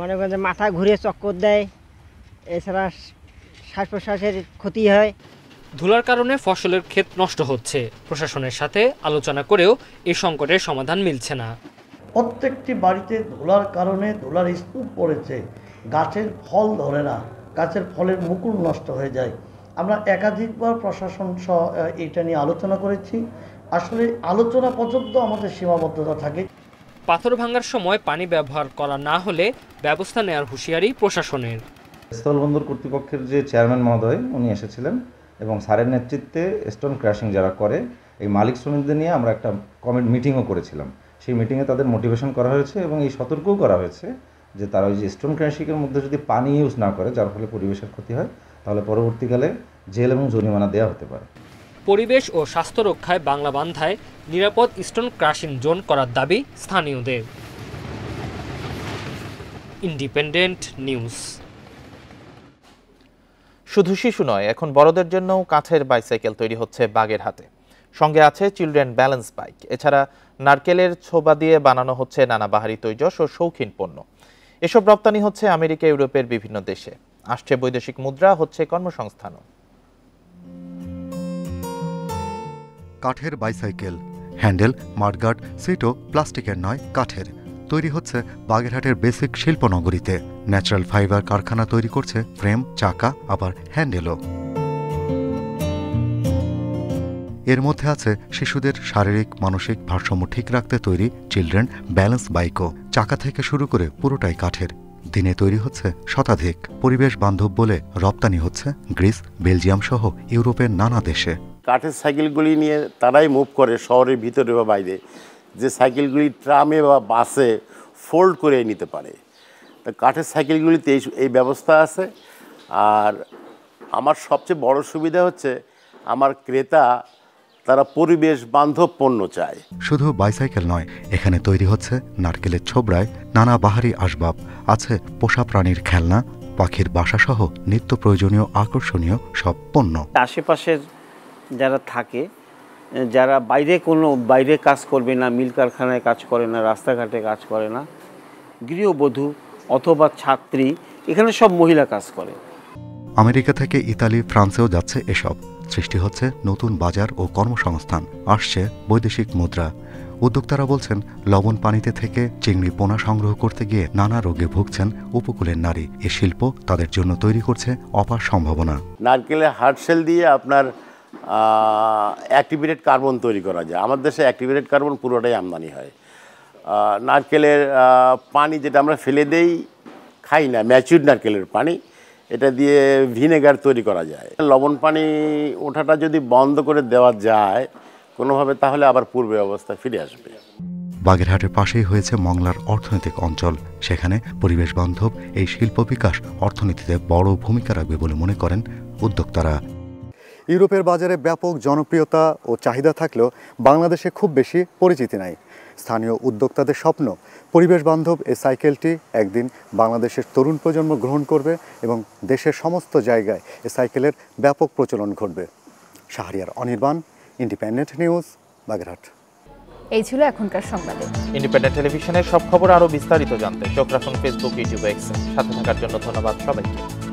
S14: মনে করেন যে মাথা ঘুরে চক্কর দেয় এছাড়া শ্বাস প্রশ্বাসের ক্ষতি হয়
S11: ধুলার কারণে ফসলের ক্ষেত নষ্ট হচ্ছে প্রশাসনের সাথে আলোচনা করেও এ সংকটের সমাধান মিলছে না
S4: প্রত্যেকটি বাড়িতে ধুলার কারণে ধুলার স্তূপ পড়েছে গাছের ফল ধরে না গাছের ফলের মুকুল নষ্ট হয়ে যায় আমরা একাধিকবার প্রশাসন সহ এটা নিয়ে আলোচনা করেছি আসলে আলোচনা পর্যন্ত আমাদের সীমাবদ্ধতা থাকে
S11: পাথর ভাঙার সময় পানি ব্যবহার করা না হলে ব্যবস্থা নেওয়ার হুঁশিয়ারি প্রশাসনের
S9: স্থলবন্দর কর্তৃপক্ষের যে চেয়ারম্যান মহোদয় উনি এসেছিলেন এবং স্যারের নেতৃত্বে স্টোন ক্র্যাশিং যারা করে এই মালিক শ্রমিকদের নিয়ে আমরা একটা কমিট মিটিংও করেছিলাম সেই মিটিংয়ে তাদের মোটিভেশন করা হয়েছে এবং এই সতর্কও করা হয়েছে যে তারা ওই যে স্টোন ক্র্যাশিংয়ের মধ্যে যদি পানি ইউজ না করে যার ফলে পরিবেশের ক্ষতি হয় তাহলে পরবর্তীকালে জেল এবং জরিমানা দেওয়া হতে পারে
S11: পরিবেশ ও স্বাস্থ্য রক্ষায় বাংলা বান্ধায় নিরাপদ স্টোন ক্রাশিং জোন করার দাবি স্থানীয়দের ইন্ডিপেন্ডেন্ট নিউজ
S2: শুধু শিশু নয় এখন বড়দের জন্যও কাঠের বাইসাইকেল তৈরি হচ্ছে হাতে সঙ্গে আছে চিলড্রেন ব্যালেন্স বাইক এছাড়া নারকেলের ছোবা দিয়ে বানানো হচ্ছে নানা বাহারি তৈজস ও শৌখিন পণ্য এসব রপ্তানি হচ্ছে আমেরিকা ইউরোপের বিভিন্ন দেশে আসছে বৈদেশিক মুদ্রা হচ্ছে কর্মসংস্থানও
S15: কাঠের বাইসাইকেল হ্যান্ডেল মাঠগার্ড সিটও প্লাস্টিকের নয় কাঠের তৈরি হচ্ছে বাগেরহাটের বেসিক শিল্পনগরীতে ন্যাচারাল ফাইবার কারখানা তৈরি করছে ফ্রেম চাকা আবার হ্যান্ডেলও এর মধ্যে আছে শিশুদের শারীরিক মানসিক ভারসাম্য ঠিক রাখতে তৈরি চিলড্রেন ব্যালেন্স বাইকও চাকা থেকে শুরু করে পুরোটাই কাঠের দিনে তৈরি হচ্ছে শতাধিক পরিবেশ বান্ধব বলে রপ্তানি হচ্ছে গ্রিস বেলজিয়াম সহ ইউরোপের নানা দেশে
S5: কাঠের সাইকেলগুলি নিয়ে তারাই মুভ করে শহরের ভিতরে বা বাইরে যে সাইকেলগুলি ট্রামে বা বাসে ফোল্ড করে নিতে পারে তা কাঠের সাইকেলগুলিতে এই এই ব্যবস্থা আছে আর আমার সবচেয়ে বড় সুবিধা হচ্ছে আমার ক্রেতা তারা পরিবেশ বান্ধব পণ্য চায়
S15: শুধু বাইসাইকেল নয় এখানে তৈরি হচ্ছে নারকেলের ছোবরায় নানা বাহারি আসবাব আছে পোষা প্রাণীর খেলনা পাখির বাসাসহ নিত্য প্রয়োজনীয় আকর্ষণীয় সব পণ্য
S9: আশেপাশের যারা থাকে যারা বাইরে কোনো বাইরে কাজ করবে না মিল কারখানায় কাজ করে না রাস্তাঘাটে কাজ করে না গৃহবধূ অথবা ছাত্রী এখানে সব মহিলা কাজ করে
S15: আমেরিকা থেকে ইতালি ফ্রান্সেও যাচ্ছে এসব সৃষ্টি হচ্ছে নতুন বাজার ও কর্মসংস্থান আসছে বৈদেশিক মুদ্রা উদ্যোক্তারা বলছেন লবণ পানিতে থেকে চিংড়ি পোনা সংগ্রহ করতে গিয়ে নানা রোগে ভুগছেন উপকূলের নারী এ শিল্প তাদের জন্য তৈরি করছে অপার সম্ভাবনা
S5: নারকেলের হার্ড সেল দিয়ে আপনার অ্যাক্টিভেটেড কার্বন তৈরি করা যায় আমাদের দেশে অ্যাক্টিভেটেড কার্বন পুরোটাই আমদানি হয় নারকেলের পানি যেটা আমরা ফেলে দেই খাই না ম্যাচিউর নারকেলের পানি এটা দিয়ে ভিনেগার তৈরি করা যায় লবণ পানি ওঠাটা যদি বন্ধ করে দেওয়া যায় কোনোভাবে তাহলে আবার পূর্বে অবস্থা ফিরে আসবে
S15: বাগেরহাটের পাশেই হয়েছে মংলার অর্থনৈতিক অঞ্চল সেখানে পরিবেশ বান্ধব এই শিল্প বিকাশ অর্থনীতিতে বড় ভূমিকা রাখবে বলে মনে করেন উদ্যোক্তারা ইউরোপের বাজারে ব্যাপক জনপ্রিয়তা ও চাহিদা থাকলেও বাংলাদেশে খুব বেশি পরিচিতি নাই স্থানীয় উদ্যোক্তাদের স্বপ্ন পরিবেশ বান্ধব এই সাইকেলটি একদিন বাংলাদেশের তরুণ প্রজন্ম গ্রহণ করবে এবং দেশের সমস্ত জায়গায় এ সাইকেলের ব্যাপক প্রচলন ঘটবে শাহরিয়ার অনির্বাণ ইন্ডিপেন্ডেন্ট নিউজ বাগেরহাট
S1: এই ছিল এখনকার সংবাদে
S15: ইন্ডিপেন্ডেন্ট
S2: টেলিভিশনের সব খবর আরও বিস্তারিত জানতে চোখ রাখুন ফেসবুক ইউটিউব এক্স সাথে থাকার জন্য ধন্যবাদ সবাইকে